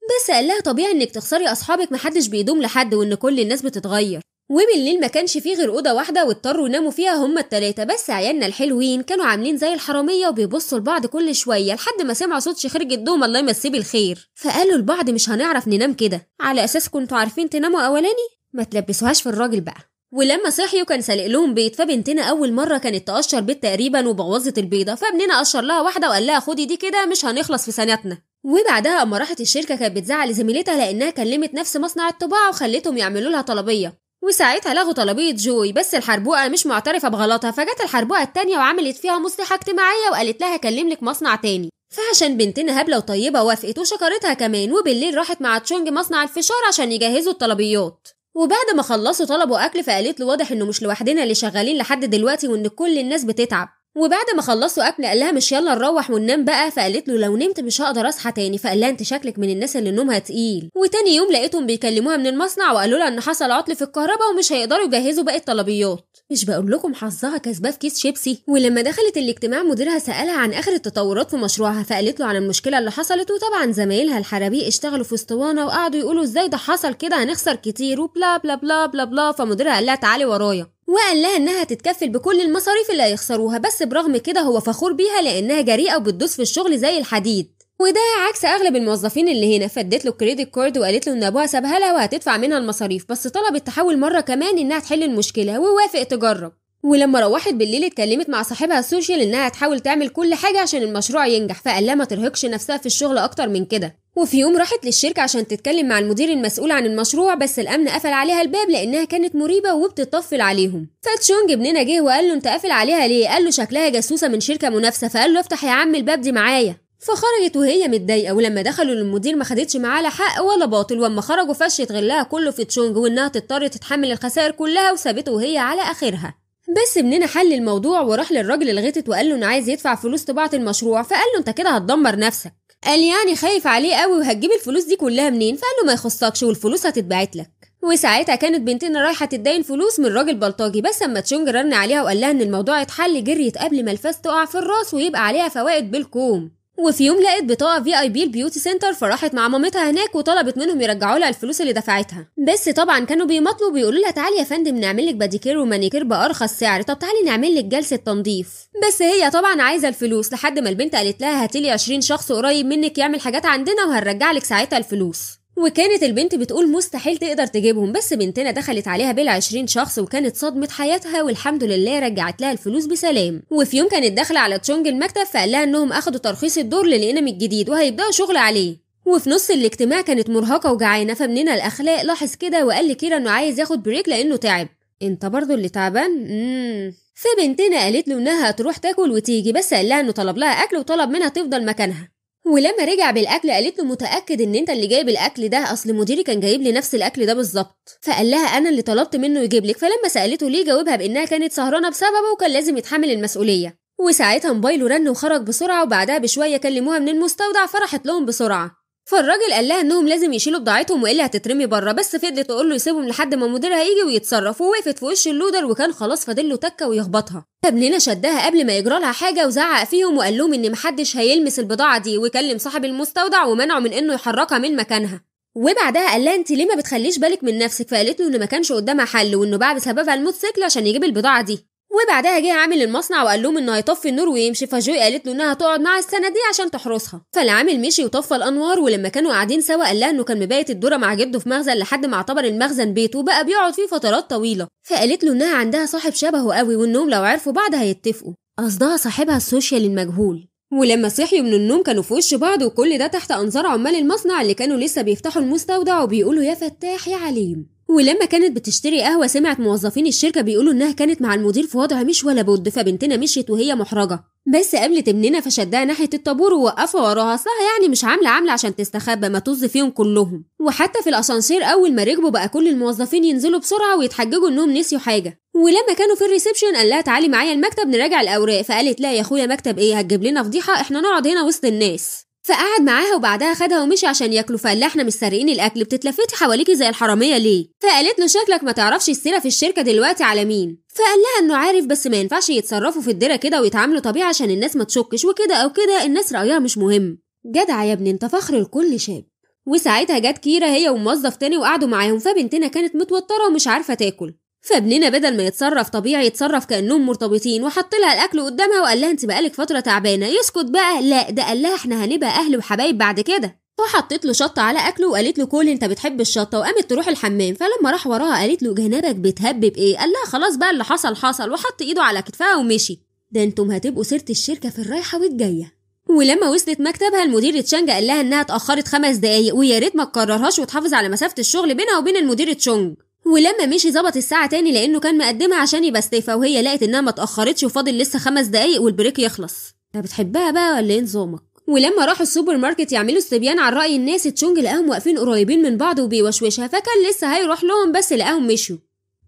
S1: بس قال لها طبيعي انك تخسري اصحابك محدش بيدوم لحد وان كل الناس بتتغير وبالليل ما كانش فيه غير اوضه واحده واضطروا يناموا فيها هما التلاته بس عيالنا الحلوين كانوا عاملين زي الحراميه وبيبصوا لبعض كل شويه لحد ما سمعوا صوت شخير الدوم الله يمسيه بالخير فقالوا لبعض مش هنعرف ننام كده على اساس كنتوا عارفين تناموا اولاني ما تلبسوهاش في الراجل بقى ولما صحيوا كان سالق لهم بيض فبنتنا اول مره كانت تقشر بيض تقريبا وبوظت البيضه فابننا قشر لها واحده وقال لها خدي دي كده مش هنخلص في سنتنا وبعدها اما راحت الشركه كانت بتزعل زميلتها لانها كلمت نفس مصنع الطباعه وخلتهم يعملوا لها طلبيه وساعتها لغوا طلبية جوي بس الحربوقة مش معترفة بغلطها فجت الحربوقة التانية وعملت فيها مصلحة اجتماعية وقالت لها كلم لك مصنع تاني فعشان بنتنا هبلة وطيبة وافقت وشكرتها كمان وبالليل راحت مع تشونج مصنع الفشار عشان يجهزوا الطلبيات وبعد ما خلصوا طلبوا اكل فقالت له واضح انه مش لوحدنا اللي شغالين لحد دلوقتي وان كل الناس بتتعب وبعد ما خلصوا اكل قال لها مش يلا نروح وننام بقى فقالت له لو نمت مش هقدر اصحى تاني فقال لها انت شكلك من الناس اللي نومها تقيل وتاني يوم لقيتهم بيكلموها من المصنع وقالوا لها ان حصل عطل في الكهرباء ومش هيقدروا يجهزوا باقي الطلبيات مش بقول لكم حظها كسبه في كيس شيبسي ولما دخلت الاجتماع مديرها سالها عن اخر التطورات في مشروعها فقالت له عن المشكله اللي حصلت وطبعا زمايلها الحربي اشتغلوا في اسطوانه وقعدوا يقولوا ازاي ده حصل كده هنخسر كتير وبلا بلا بلا بلا بلا فمديرها قال لها تعالي ورايا وقال لها انها تتكفل بكل المصاريف اللي هيخسروها بس برغم كده هو فخور بيها لانها جريئه وبتدوس في الشغل زي الحديد وده عكس اغلب الموظفين اللي هنا فادت له الكريدت كارد وقالت له ان ابوها سابها لها وهتدفع منها المصاريف بس طلبت تحاول مره كمان انها تحل المشكله ووافق تجرب ولما روحت بالليل اتكلمت مع صاحبها السوشيال انها تحاول تعمل كل حاجه عشان المشروع ينجح فقال لها ما ترهقش نفسها في الشغل اكتر من كده وفي يوم راحت للشركة عشان تتكلم مع المدير المسؤول عن المشروع بس الأمن قفل عليها الباب لأنها كانت مريبة وبتطفل عليهم فتشونج ابننا جه وقال له أنت قافل عليها ليه؟ قال له شكلها جاسوسة من شركة منافسة فقال له افتح يا عم الباب دي معايا فخرجت وهي متضايقه ولما دخلوا للمدير ما خدتش معاه لا حق ولا باطل واما خرجوا فشت غلها كله في تشونج وانها تضطر تتحمل الخسائر كلها وسابته وهي على اخرها بس ابننا حل الموضوع وراح للراجل الغتت وقال له انه عايز يدفع فلوس طباعه المشروع فقال له انت كده هتدمر نفسك قال يعني خايف عليه قوي وهتجيب الفلوس دي كلها منين فقال له ما يخصكش والفلوس هتتبعت لك وساعتها كانت بنتنا رايحه تدين فلوس من راجل بلطجي بس اما تشونج رن عليها وقال لها ان الموضوع اتحل جريت قبل ما الفاس تقع في الراس ويبقى عليها فوائد بالكوم وفي يوم لقت بطاقه في اي بي البيوتي سنتر فراحت مع مامتها هناك وطلبت منهم يرجعوا لها الفلوس اللي دفعتها بس طبعا كانوا بيمطلوا بيقولوا لها تعالي يا فندم نعمل لك باديكير ومانيكير بارخص سعر طب تعالي نعمل لك جلسه تنظيف بس هي طبعا عايزه الفلوس لحد ما البنت قالت لها هاتي لي 20 شخص قريب منك يعمل حاجات عندنا وهنرجع لك ساعتها الفلوس وكانت البنت بتقول مستحيل تقدر تجيبهم بس بنتنا دخلت عليها بالعشرين شخص وكانت صدمة حياتها والحمد لله رجعت لها الفلوس بسلام وفي يوم كانت داخلة على تشونج المكتب فقال لها انهم اخدوا ترخيص الدور للانمي الجديد وهيبدأوا شغل عليه وفي نص الاجتماع كانت مرهقة وجعانة فمننا الأخلاق لاحظ كده وقال لكيرا إنه عايز ياخد بريك لأنه تعب أنت برضه اللي تعبان؟ مم. فبنتنا قالت له إنها تروح تاكل وتيجي بس قال لها إنه طلب لها أكل وطلب منها تفضل مكانها ولما رجع بالاكل قالت له متاكد ان انت اللي جايب الاكل ده اصل مديري كان جايب لي نفس الاكل ده بالظبط فقال لها انا اللي طلبت منه يجيب لك فلما سالته ليه جاوبها بانها كانت سهرانه بسببه وكان لازم يتحمل المسؤوليه وساعتها موبايله رن وخرج بسرعه وبعدها بشويه كلموها من المستودع فرحت لهم بسرعه فالراجل قال لها انهم لازم يشيلوا بضاعتهم والا هتترمي بره بس فضلت تقول له يسيبهم لحد ما مديرها يجي ويتصرف ووقفت في وش اللودر وكان خلاص فاضل له تكه ويخبطها فابننا شدها قبل ما يجرى لها حاجه وزعق فيهم وقال لهم ان محدش هيلمس البضاعه دي وكلم صاحب المستودع ومنعه من انه يحركها من مكانها وبعدها قال لها انت ليه ما بتخليش بالك من نفسك فقالت له ان ما كانش قدامها حل وانه باع بسببها الموتوسيكل عشان يجيب البضاعه دي وبعدها جه عامل المصنع وقال لهم انه هيطفي النور ويمشي فجوي قالت له انها تقعد مع السنه دي عشان تحرسها فالعامل مشي وطفى الانوار ولما كانوا قاعدين سوا قال لها انه كان مبيت الدوره مع جده في مخزن لحد ما اعتبر المخزن بيته وبقى بيقعد فيه فترات طويله فقالت له انها عندها صاحب شبهه قوي وانهم لو عرفوا بعض هيتفقوا قصدها صاحبها السوشيال المجهول ولما صحيوا من النوم كانوا في وش بعض وكل ده تحت انظار عمال المصنع اللي كانوا لسه بيفتحوا المستودع وبيقولوا يا فتاح يا عليم ولما كانت بتشتري قهوة سمعت موظفين الشركة بيقولوا إنها كانت مع المدير في وضع مش ولا بد فبنتنا مشيت وهي محرجة بس قابلت ابننا فشدها ناحية الطابور ووقفها وراها أصلها يعني مش عاملة عاملة عشان تستخبى ما طز فيهم كلهم وحتى في الأسانسير أول ما ركبوا بقى كل الموظفين ينزلوا بسرعة ويتحججوا إنهم نسيوا حاجة ولما كانوا في الريسبشن قال لها تعالي معايا المكتب نراجع الأوراق فقالت لا يا أخويا مكتب إيه هتجيب لنا فضيحة إحنا نقعد هنا وسط الناس فقعد معاها وبعدها خدها ومشي عشان ياكلوا فقال احنا مش سارقين الاكل بتتلفتي حواليكي زي الحراميه ليه فقالت له شكلك ما تعرفش السيره في الشركه دلوقتي على مين فقال لها انه عارف بس ما ينفعش يتصرفوا في الدره كده ويتعاملوا طبيعي عشان الناس ما تشكش وكده او كده الناس رايها مش مهم جدع يا ابني انت فخر لكل شاب وساعتها جت كيرة هي وموظف تاني وقعدوا معاهم فبنتنا كانت متوتره ومش عارفه تاكل فابننا بدل ما يتصرف طبيعي يتصرف كانهم مرتبطين وحط لها الاكل قدامها وقال لها انت بقالك فتره تعبانه يسكت بقى لا ده قال لها احنا هنبقى اهل وحبايب بعد كده وحطت له شطه على اكله وقالت له كل انت بتحب الشطه وقامت تروح الحمام فلما راح وراها قالت له جنابك بتهبب ايه قال لها خلاص بقى اللي حصل حصل وحط ايده على كتفها ومشي ده انتم هتبقوا سيره الشركه في الرايحه والجايه ولما وصلت مكتبها المدير تشانج قال لها انها اتاخرت خمس دقايق ويا ريت ما تكررهاش وتحافظ على مسافه الشغل بينها وبين المدير تشونج ولما مشي ظبط الساعة تاني لأنه كان مقدمها عشان يبقى استيفا وهي لقت إنها ما اتأخرتش وفاضل لسه خمس دقايق والبريك يخلص أنت بتحبها بقى ولا إيه نظامك؟ ولما راحوا السوبر ماركت يعملوا استبيان عن رأي الناس تشونج لقاهم واقفين قريبين من بعض وبيوشوشها فكان لسه هيروح لهم بس لقاهم مشوا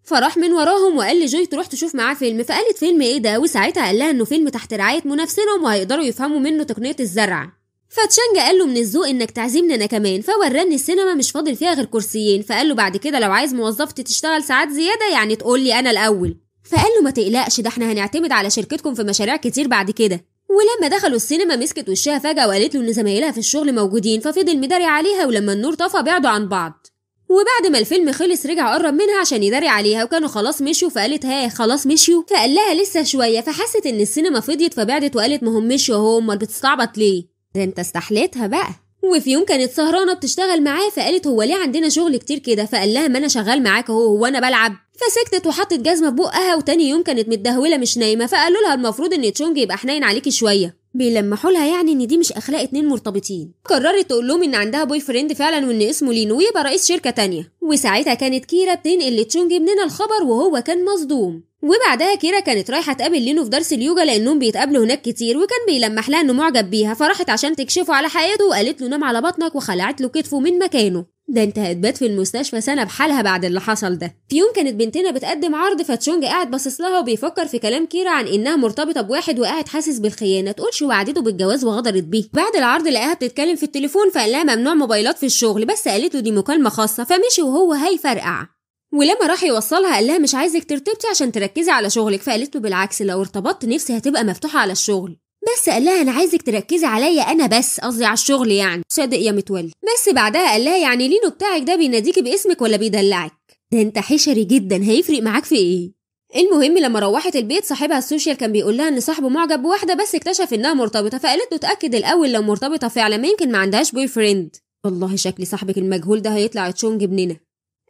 S1: فراح من وراهم وقال لجوي تروح تشوف معاه فيلم فقالت فيلم ايه ده وساعتها قال لها انه فيلم تحت رعايه منافسينهم وهيقدروا يفهموا منه تقنيه الزرع فتشانج قال له من الذوق انك تعزمني انا كمان فوراني السينما مش فاضل فيها غير كرسيين فقال له بعد كده لو عايز موظفتي تشتغل ساعات زياده يعني تقول لي انا الاول فقال له ما تقلقش ده احنا هنعتمد على شركتكم في مشاريع كتير بعد كده ولما دخلوا السينما مسكت وشها فجأة وقالت له إن زمايلها في الشغل موجودين ففضل مداري عليها ولما النور طفى بعدوا عن بعض وبعد ما الفيلم خلص رجع قرب منها عشان يداري عليها وكانوا خلاص مشيوا فقالت ها خلاص مشيوا فقال لها لسه شوية فحست إن السينما فضيت فبعدت وقالت ما هم مشيوا أهو أمال بتستعبط ليه ده انت استحليتها بقى وفي يوم كانت سهرانه بتشتغل معاه فقالت هو ليه عندنا شغل كتير كده فقال لها ما انا شغال معاك اهو وانا بلعب فسكتت وحطت جزمه في بقها وتاني يوم كانت متدهوله مش نايمه فقالوا لها المفروض ان تشونج يبقى حنين عليكي شويه بيلمحوا لها يعني ان دي مش اخلاق اتنين مرتبطين قررت تقول لهم ان عندها بوي فريند فعلا وان اسمه لينو ويبقى رئيس شركه تانية وساعتها كانت كيرا بتنقل لتشونج مننا الخبر وهو كان مصدوم وبعدها كيرا كانت رايحه تقابل لينو في درس اليوجا لانهم بيتقابلوا هناك كتير وكان بيلمح لها انه معجب بيها فراحت عشان تكشفه على حياته وقالت له نام على بطنك وخلعت له كتفه من مكانه ده انت هتبات في المستشفى سنه بحالها بعد اللي حصل ده في يوم كانت بنتنا بتقدم عرض فتشونج قاعد باصص لها وبيفكر في كلام كيرا عن انها مرتبطه بواحد وقاعد حاسس بالخيانه شو وعدته بالجواز وغدرت بيه بعد العرض لقاها بتتكلم في التليفون فقال لها ممنوع موبايلات في الشغل بس قالت له دي مكالمه خاصه فمشي وهو هيفرقع ولما راح يوصلها قال لها مش عايزك ترتبطي عشان تركزي على شغلك فقالت له بالعكس لو ارتبطت نفسي هتبقى مفتوحه على الشغل بس قال لها انا عايزك تركزي عليا انا بس قصدي على الشغل يعني صادق يا متولي بس بعدها قال لها يعني لينو بتاعك ده بيناديكي باسمك ولا بيدلعك ده انت حشري جدا هيفرق معاك في ايه المهم لما روحت البيت صاحبها السوشيال كان بيقول لها ان صاحبه معجب بواحده بس اكتشف انها مرتبطه فقالت له اتاكد الاول لو مرتبطه فعلا ما يمكن ما عندهاش بوي فريند والله شكل صاحبك المجهول ده هيطلع تشونج ابننا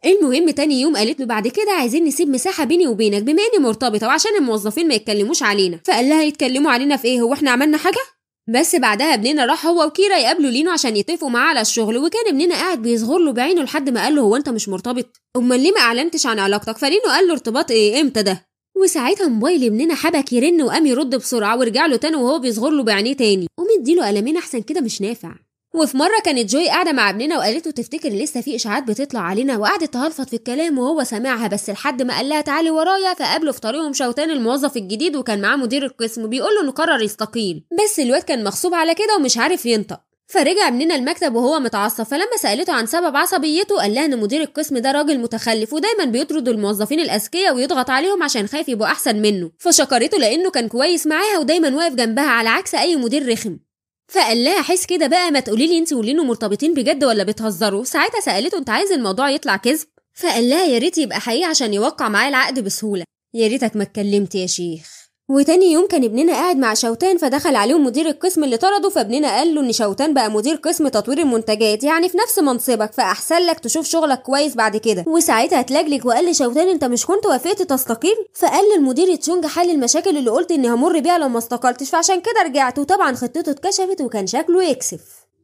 S1: المهم تاني يوم قالت له بعد كده عايزين نسيب مساحه بيني وبينك بما اني مرتبطه وعشان الموظفين ما يتكلموش علينا فقال لها يتكلموا علينا في ايه هو احنا عملنا حاجه بس بعدها ابننا راح هو وكيرا يقابلوا لينو عشان يتفقوا معاه على الشغل وكان ابننا قاعد بيصغر له بعينه لحد ما قال له هو انت مش مرتبط امال ليه ما اعلنتش عن علاقتك فلينو قال له ارتباط ايه امتى ده وساعتها موبايل ابننا حبك يرن وقام يرد بسرعه ورجع له تاني وهو بيصغر له بعينيه تاني ومديله قلمين احسن كده مش نافع وفي مرة كانت جوي قاعدة مع ابننا وقالت له تفتكر لسه في إشاعات بتطلع علينا وقعدت تهلفط في الكلام وهو سامعها بس لحد ما قال لها تعالي ورايا فقابله في طريقهم شوتان الموظف الجديد وكان معاه مدير القسم بيقول له إنه قرر يستقيل بس الواد كان مغصوب على كده ومش عارف ينطق فرجع ابننا المكتب وهو متعصب فلما سألته عن سبب عصبيته قال لها ان مدير القسم ده راجل متخلف ودايما بيطرد الموظفين الاذكياء ويضغط عليهم عشان خايف يبقوا احسن منه فشكرته لانه كان كويس معاها ودايما واقف جنبها على عكس اي مدير رخم فقال لها حس كده بقى ما تقولي لي انت ولينو مرتبطين بجد ولا بتهزروا ساعتها سالته انت عايز الموضوع يطلع كذب فقال لها يا ريت يبقى حقيقي عشان يوقع معايا العقد بسهوله يا ريتك ما اتكلمت يا شيخ وتاني يوم كان ابننا قاعد مع شوتان فدخل عليهم مدير القسم اللي طرده فابننا قال له ان شوتان بقى مدير قسم تطوير المنتجات يعني في نفس منصبك فاحسن لك تشوف شغلك كويس بعد كده وساعتها اتلجلج وقال لشوتان انت مش كنت وافقت تستقيل فقال للمدير تشونج حل المشاكل اللي قلت اني همر بيها لو ما استقلتش فعشان كده رجعت وطبعا خطته اتكشفت وكان شكله يكسف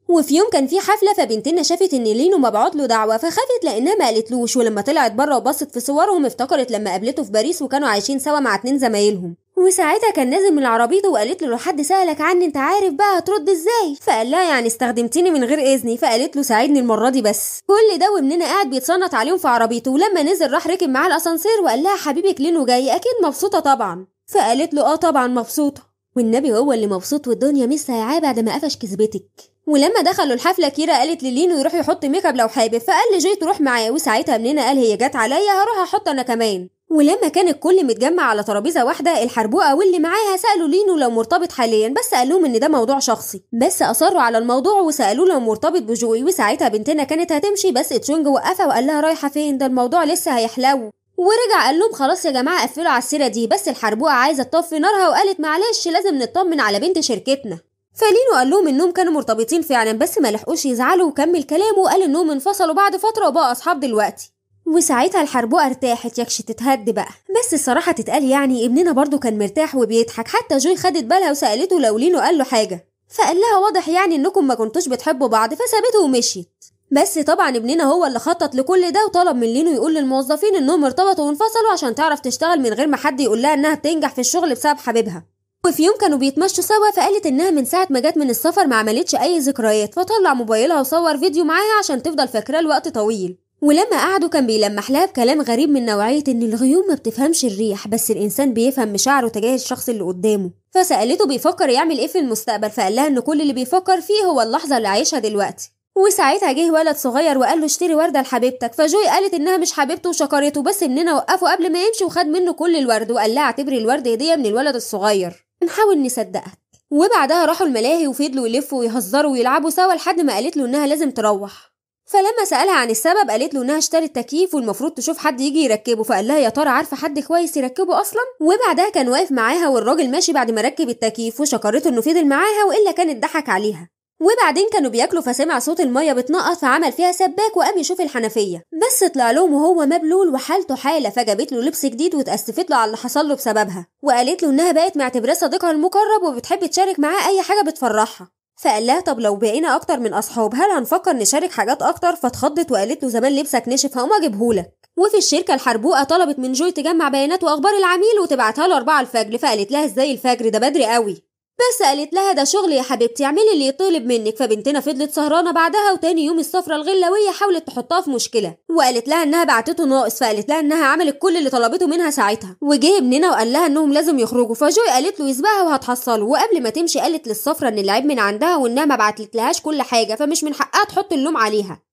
S1: وفي يوم كان في حفله فبنتنا شافت ان لينو مبعوت له دعوه فخافت لانها ما قالتلوش ولما طلعت بره وبصت في صورهم افتكرت لما قابلته في باريس وكانوا عايشين سوا مع اتنين زمايلهم وساعتها كان نازل من العربيته وقالت له لو حد سالك عني انت عارف بقى هترد ازاي فقال لها يعني استخدمتني من غير اذني فقالت له ساعدني المره دي بس كل ده ومننا قاعد بيتصنط عليهم في عربيته ولما نزل راح ركب معاه الاسانسير وقال لها حبيبك لينو جاي اكيد مبسوطه طبعا فقالت له اه طبعا مبسوطه والنبي هو اللي مبسوط والدنيا مش سايعاه بعد ما قفش كذبتك ولما دخلوا الحفله كيرا قالت للينو يروح يحط ميك اب لو حابب فقال لجاي تروح معاه وساعتها مننا قال هي جت عليا هروح احط انا كمان ولما كان الكل متجمع على ترابيزه واحده الحربوقه واللي معاها سالوا لينو لو مرتبط حاليا بس قال لهم ان ده موضوع شخصي بس اصروا على الموضوع وسالوه لو مرتبط بجوي وساعتها بنتنا كانت هتمشي بس تشونج وقفها وقال لها رايحه فين ده الموضوع لسه هيحلو ورجع قال لهم خلاص يا جماعه قفلوا على السيره دي بس الحربوقه عايزه تطفي نارها وقالت معلش لازم نطمن على بنت شركتنا فلينو قال لهم انهم كانوا مرتبطين فعلا بس ما لحقوش يزعلوا وكمل كلامه وقال انهم انفصلوا بعد فتره وبقى اصحاب دلوقتي وساعتها الحربوقة ارتاحت ياكش تتهد بقى بس الصراحة تتقال يعني ابننا برضو كان مرتاح وبيضحك حتى جوي خدت بالها وسألته لو لينو قال له حاجة فقال لها واضح يعني انكم ما كنتوش بتحبوا بعض فسابته ومشيت بس طبعا ابننا هو اللي خطط لكل ده وطلب من لينو يقول للموظفين انهم ارتبطوا وانفصلوا عشان تعرف تشتغل من غير ما حد يقول لها انها بتنجح في الشغل بسبب حبيبها وفي يوم كانوا بيتمشوا سوا فقالت انها من ساعه ما جت من السفر ما عملتش اي ذكريات فطلع موبايلها وصور فيديو معاها عشان تفضل فاكراه لوقت طويل ولما قعدوا كان بيلمح لها بكلام غريب من نوعية إن الغيوم ما بتفهمش الريح بس الإنسان بيفهم مشاعره تجاه الشخص اللي قدامه فسألته بيفكر يعمل إيه في المستقبل فقال لها إن كل اللي بيفكر فيه هو اللحظة اللي عايشها دلوقتي وساعتها جه ولد صغير وقال له اشتري ورده لحبيبتك فجوي قالت انها مش حبيبته وشكرته بس مننا وقفه قبل ما يمشي وخد منه كل الورد وقال لها اعتبري الورد هديه من الولد الصغير نحاول نصدقها وبعدها راحوا الملاهي وفضلوا يلفوا ويهزروا ويلعبوا سوا لحد ما قالت له انها لازم تروح فلما سألها عن السبب قالت له انها اشترت تكييف والمفروض تشوف حد يجي يركبه فقال لها يا ترى عارفه حد كويس يركبه اصلا وبعدها كان واقف معاها والراجل ماشي بعد ما ركب التكييف وشكرته انه فضل معاها والا كان اتضحك عليها وبعدين كانوا بياكلوا فسمع صوت الميه بتنقط فعمل فيها سباك وقام يشوف الحنفيه بس طلع لهم وهو مبلول وحالته حاله فجابت له لبس جديد واتاسفت له على اللي حصل له بسببها وقالت له انها بقت معتبراه صديقها المقرب وبتحب تشارك معاه اي حاجه بتفرحها فقال لها طب لو بقينا اكتر من اصحاب هل هنفكر نشارك حاجات اكتر فاتخضت وقالت له زمان لبسك نشف هقوم اجيبهولك وفي الشركه الحربوقه طلبت من جوي تجمع بيانات واخبار العميل وتبعتها له 4 الفجر فقالت لها ازاي الفجر ده بدري قوي بس قالت لها ده شغل يا حبيبتي اعملي اللي يطلب منك فبنتنا فضلت سهرانه بعدها وتاني يوم السفره الغلاويه حاولت تحطها في مشكله وقالت لها انها بعتته ناقص فقالت لها انها عملت كل اللي طلبته منها ساعتها وجه ابننا وقال لها انهم لازم يخرجوا فجوي قالت له يسبقها وهتحصله وقبل ما تمشي قالت للسفره ان العيب من عندها وانها ما بعتلتلهاش كل حاجه فمش من حقها تحط اللوم عليها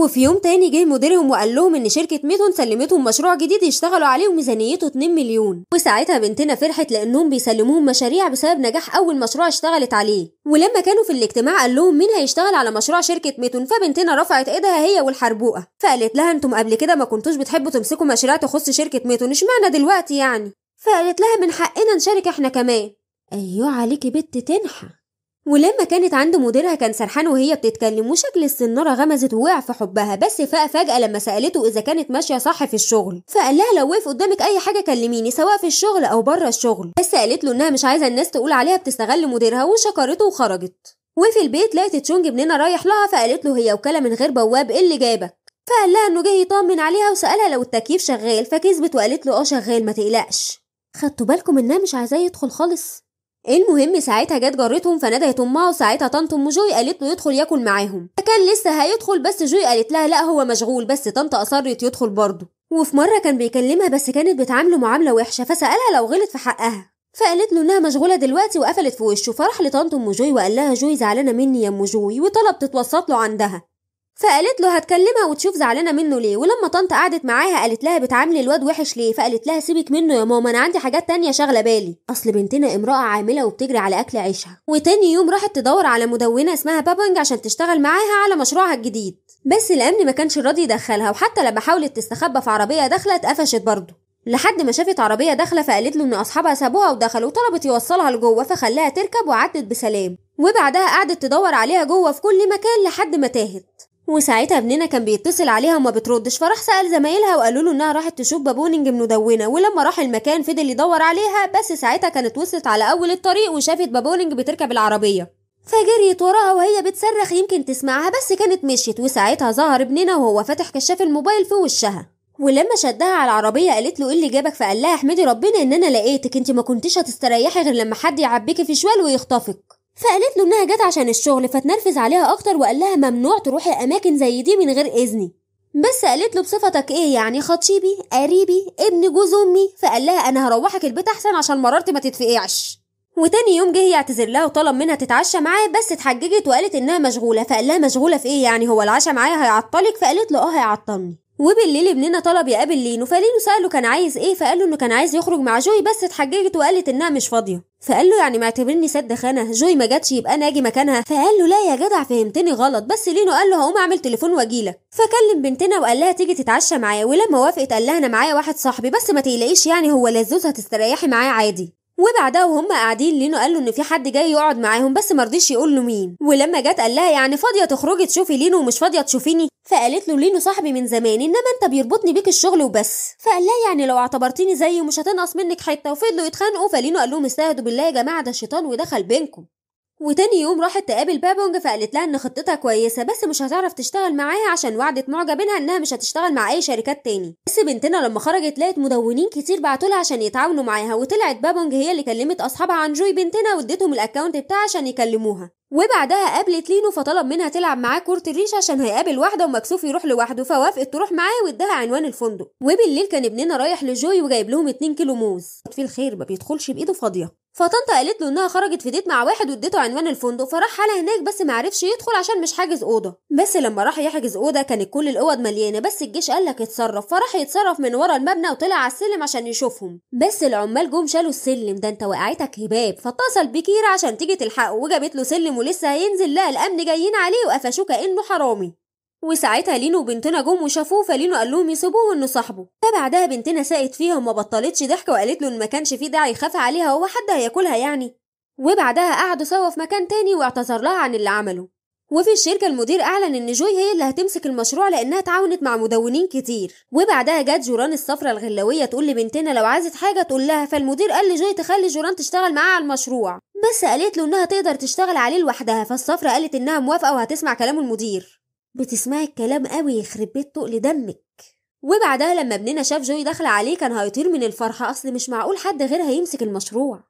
S1: وفي يوم تاني جه مديرهم وقال لهم ان شركه ميتون سلمتهم مشروع جديد يشتغلوا عليه وميزانيته 2 مليون وساعتها بنتنا فرحت لانهم بيسلموهم مشاريع بسبب نجاح اول مشروع اشتغلت عليه ولما كانوا في الاجتماع قال لهم مين هيشتغل على مشروع شركه ميتون فبنتنا رفعت ايدها هي والحربوقه فقالت لها انتم قبل كده ما كنتوش بتحبوا تمسكوا مشاريع تخص شركه ميتون اشمعنى دلوقتي يعني فقالت لها من حقنا نشارك احنا كمان ايوه عليكي بت تنحى ولما كانت عند مديرها كان سرحان وهي بتتكلم وشكل السنارة غمزت ووقع في حبها بس فاق فجأة لما سألته إذا كانت ماشية صح في الشغل فقال لها لو وقف قدامك أي حاجة كلميني سواء في الشغل أو بره الشغل بس قالت له إنها مش عايزة الناس تقول عليها بتستغل مديرها وشكرته وخرجت وفي البيت لقت تشونج ابننا رايح لها فقالت له هي وكالة من غير بواب إيه اللي جابك فقال لها إنه جاي يطمن عليها وسألها لو التكييف شغال فكذبت وقالت له آه شغال ما تقلقش خدتوا بالكم إنها مش عايزاه يدخل خالص المهم ساعتها جت جارتهم فندهت امها وساعتها طنط ام جوي قالت له يدخل ياكل معاهم فكان لسه هيدخل بس جوي قالت لها لا هو مشغول بس طنط اصرت يدخل برضه وفي مره كان بيكلمها بس كانت بتعامله معامله وحشه فسالها لو غلط في حقها فقالت له انها مشغوله دلوقتي وقفلت في وشه فراح لطنط ام جوي وقال لها جوي زعلانه مني يا ام جوي وطلب تتوسط له عندها فقالت له هتكلمها وتشوف زعلانه منه ليه ولما طنط قعدت معاها قالت لها بتعاملي الواد وحش ليه فقالت لها سيبك منه يا ماما انا عندي حاجات تانية شاغله بالي اصل بنتنا امراه عامله وبتجري على اكل عيشها وتاني يوم راحت تدور على مدونه اسمها بابنج عشان تشتغل معاها على مشروعها الجديد بس الامن ما كانش راضي يدخلها وحتى لما حاولت تستخبى في عربيه داخله اتقفشت برضه لحد ما شافت عربيه داخله فقالت له ان اصحابها سابوها ودخلوا وطلبت يوصلها لجوه فخلاها تركب وعدت بسلام وبعدها قعدت تدور عليها جوه في كل مكان لحد ما تاهت وساعتها ابننا كان بيتصل عليها وما بتردش فراح سأل زمايلها وقالوا له انها راحت تشوف بابونج مدونة ولما راح المكان فضل يدور عليها بس ساعتها كانت وصلت على اول الطريق وشافت بابونج بتركب العربية فجريت وراها وهي بتصرخ يمكن تسمعها بس كانت مشيت وساعتها ظهر ابننا وهو فاتح كشاف الموبايل في وشها ولما شدها على العربية قالت له ايه اللي جابك فقال لها احمدي ربنا ان انا لقيتك انت ما كنتش هتستريحي غير لما حد يعبيكي في شوال ويخطفك فقالت له انها جت عشان الشغل فتنرفز عليها اكتر وقال لها ممنوع تروحي اماكن زي دي من غير اذني بس قالت له بصفتك ايه يعني خطيبي قريبي ابن جوز امي فقال لها انا هروحك البيت احسن عشان مرارتي ما تتفقعش وتاني يوم جه يعتذر لها وطلب منها تتعشى معاه بس اتحججت وقالت انها مشغوله فقال لها مشغوله في ايه يعني هو العشاء معايا هيعطلك فقالت له اه هيعطلني وبالليل ابننا طلب يقابل لينو فلينو ساله كان عايز ايه فقال له انه كان عايز يخرج مع جوي بس اتحججت وقالت انها مش فاضيه فقال له يعني معتبرني سد خانه جوي ما جاتش يبقى انا اجي مكانها فقال له لا يا جدع فهمتني غلط بس لينو قال له هقوم اعمل تليفون واجيلك فكلم بنتنا وقال لها تيجي تتعشى معايا ولما وافقت قال لها انا معايا واحد صاحبي بس ما تقلقيش يعني هو لذوذ هتستريحي معاه عادي وبعدها وهم قاعدين لينو قال له ان في حد جاي يقعد معاهم بس رضيش يقول له مين ولما جت قال لها يعني فاضيه تخرجي تشوفي لينو ومش فاضيه تشوفيني فقالت له لينو صاحبي من زمان انما انت بيربطني بيك الشغل وبس فقال لها يعني لو اعتبرتيني زيه مش هتنقص منك حته وفضلوا يتخانقوا فلينو قال لهم استهدوا بالله يا جماعه ده الشيطان ودخل بينكم وتاني يوم راحت تقابل بابونج فقالت لها ان خطتها كويسه بس مش هتعرف تشتغل معاها عشان وعدت معجبينها انها مش هتشتغل مع اي شركات تاني بس بنتنا لما خرجت لقت مدونين كتير بعتولها عشان يتعاونوا معاها وطلعت بابونج هي اللي كلمت اصحابها عن جوي بنتنا واديتهم الاكونت بتاعها عشان يكلموها وبعدها قابلت لينو فطلب منها تلعب معاه كرة الريش عشان هيقابل واحدة ومكسوف يروح لوحده فوافقت تروح معاه وادها عنوان الفندق وبالليل كان ابننا رايح لجوي وجايب لهم 2 كيلو موز في الخير ما بيدخلش بايده فاضية فطنطا قالت له انها خرجت في ديت مع واحد واديته عنوان الفندق فراح على هناك بس ما عرفش يدخل عشان مش حاجز اوضه بس لما راح يحجز اوضه كانت كل الاوض مليانه بس الجيش قال لك اتصرف فراح يتصرف من ورا المبنى وطلع على السلم عشان يشوفهم بس العمال جم شالوا السلم ده انت وقعتك هباب فاتصل بكيرة عشان تيجي تلحقه وجابت له سلم ولسه هينزل لا الامن جايين عليه وقفشوه كانه حرامي وساعتها لينو وبنتنا جم وشافوه فلينو قال لهم يسيبوه وانه صاحبه فبعدها بنتنا ساقت فيها وما بطلتش ضحك وقالت له ان ما كانش فيه داعي يخاف عليها هو حد هياكلها يعني وبعدها قعدوا سوا في مكان تاني واعتذر لها عن اللي عمله وفي الشركة المدير أعلن إن جوي هي اللي هتمسك المشروع لأنها تعاونت مع مدونين كتير وبعدها جت جوران الصفرة الغلاوية تقول لبنتنا لو عايزة حاجة تقول لها فالمدير قال لجوي تخلي جوران تشتغل معاها على المشروع بس قالت له إنها تقدر تشتغل عليه لوحدها فالصفرة قالت إنها موافقة وهتسمع كلام المدير بتسمعي الكلام قوي يخرب بيت تقل دمك وبعدها لما ابننا شاف جوي داخلة عليه كان هيطير من الفرحة أصل مش معقول حد غيرها يمسك المشروع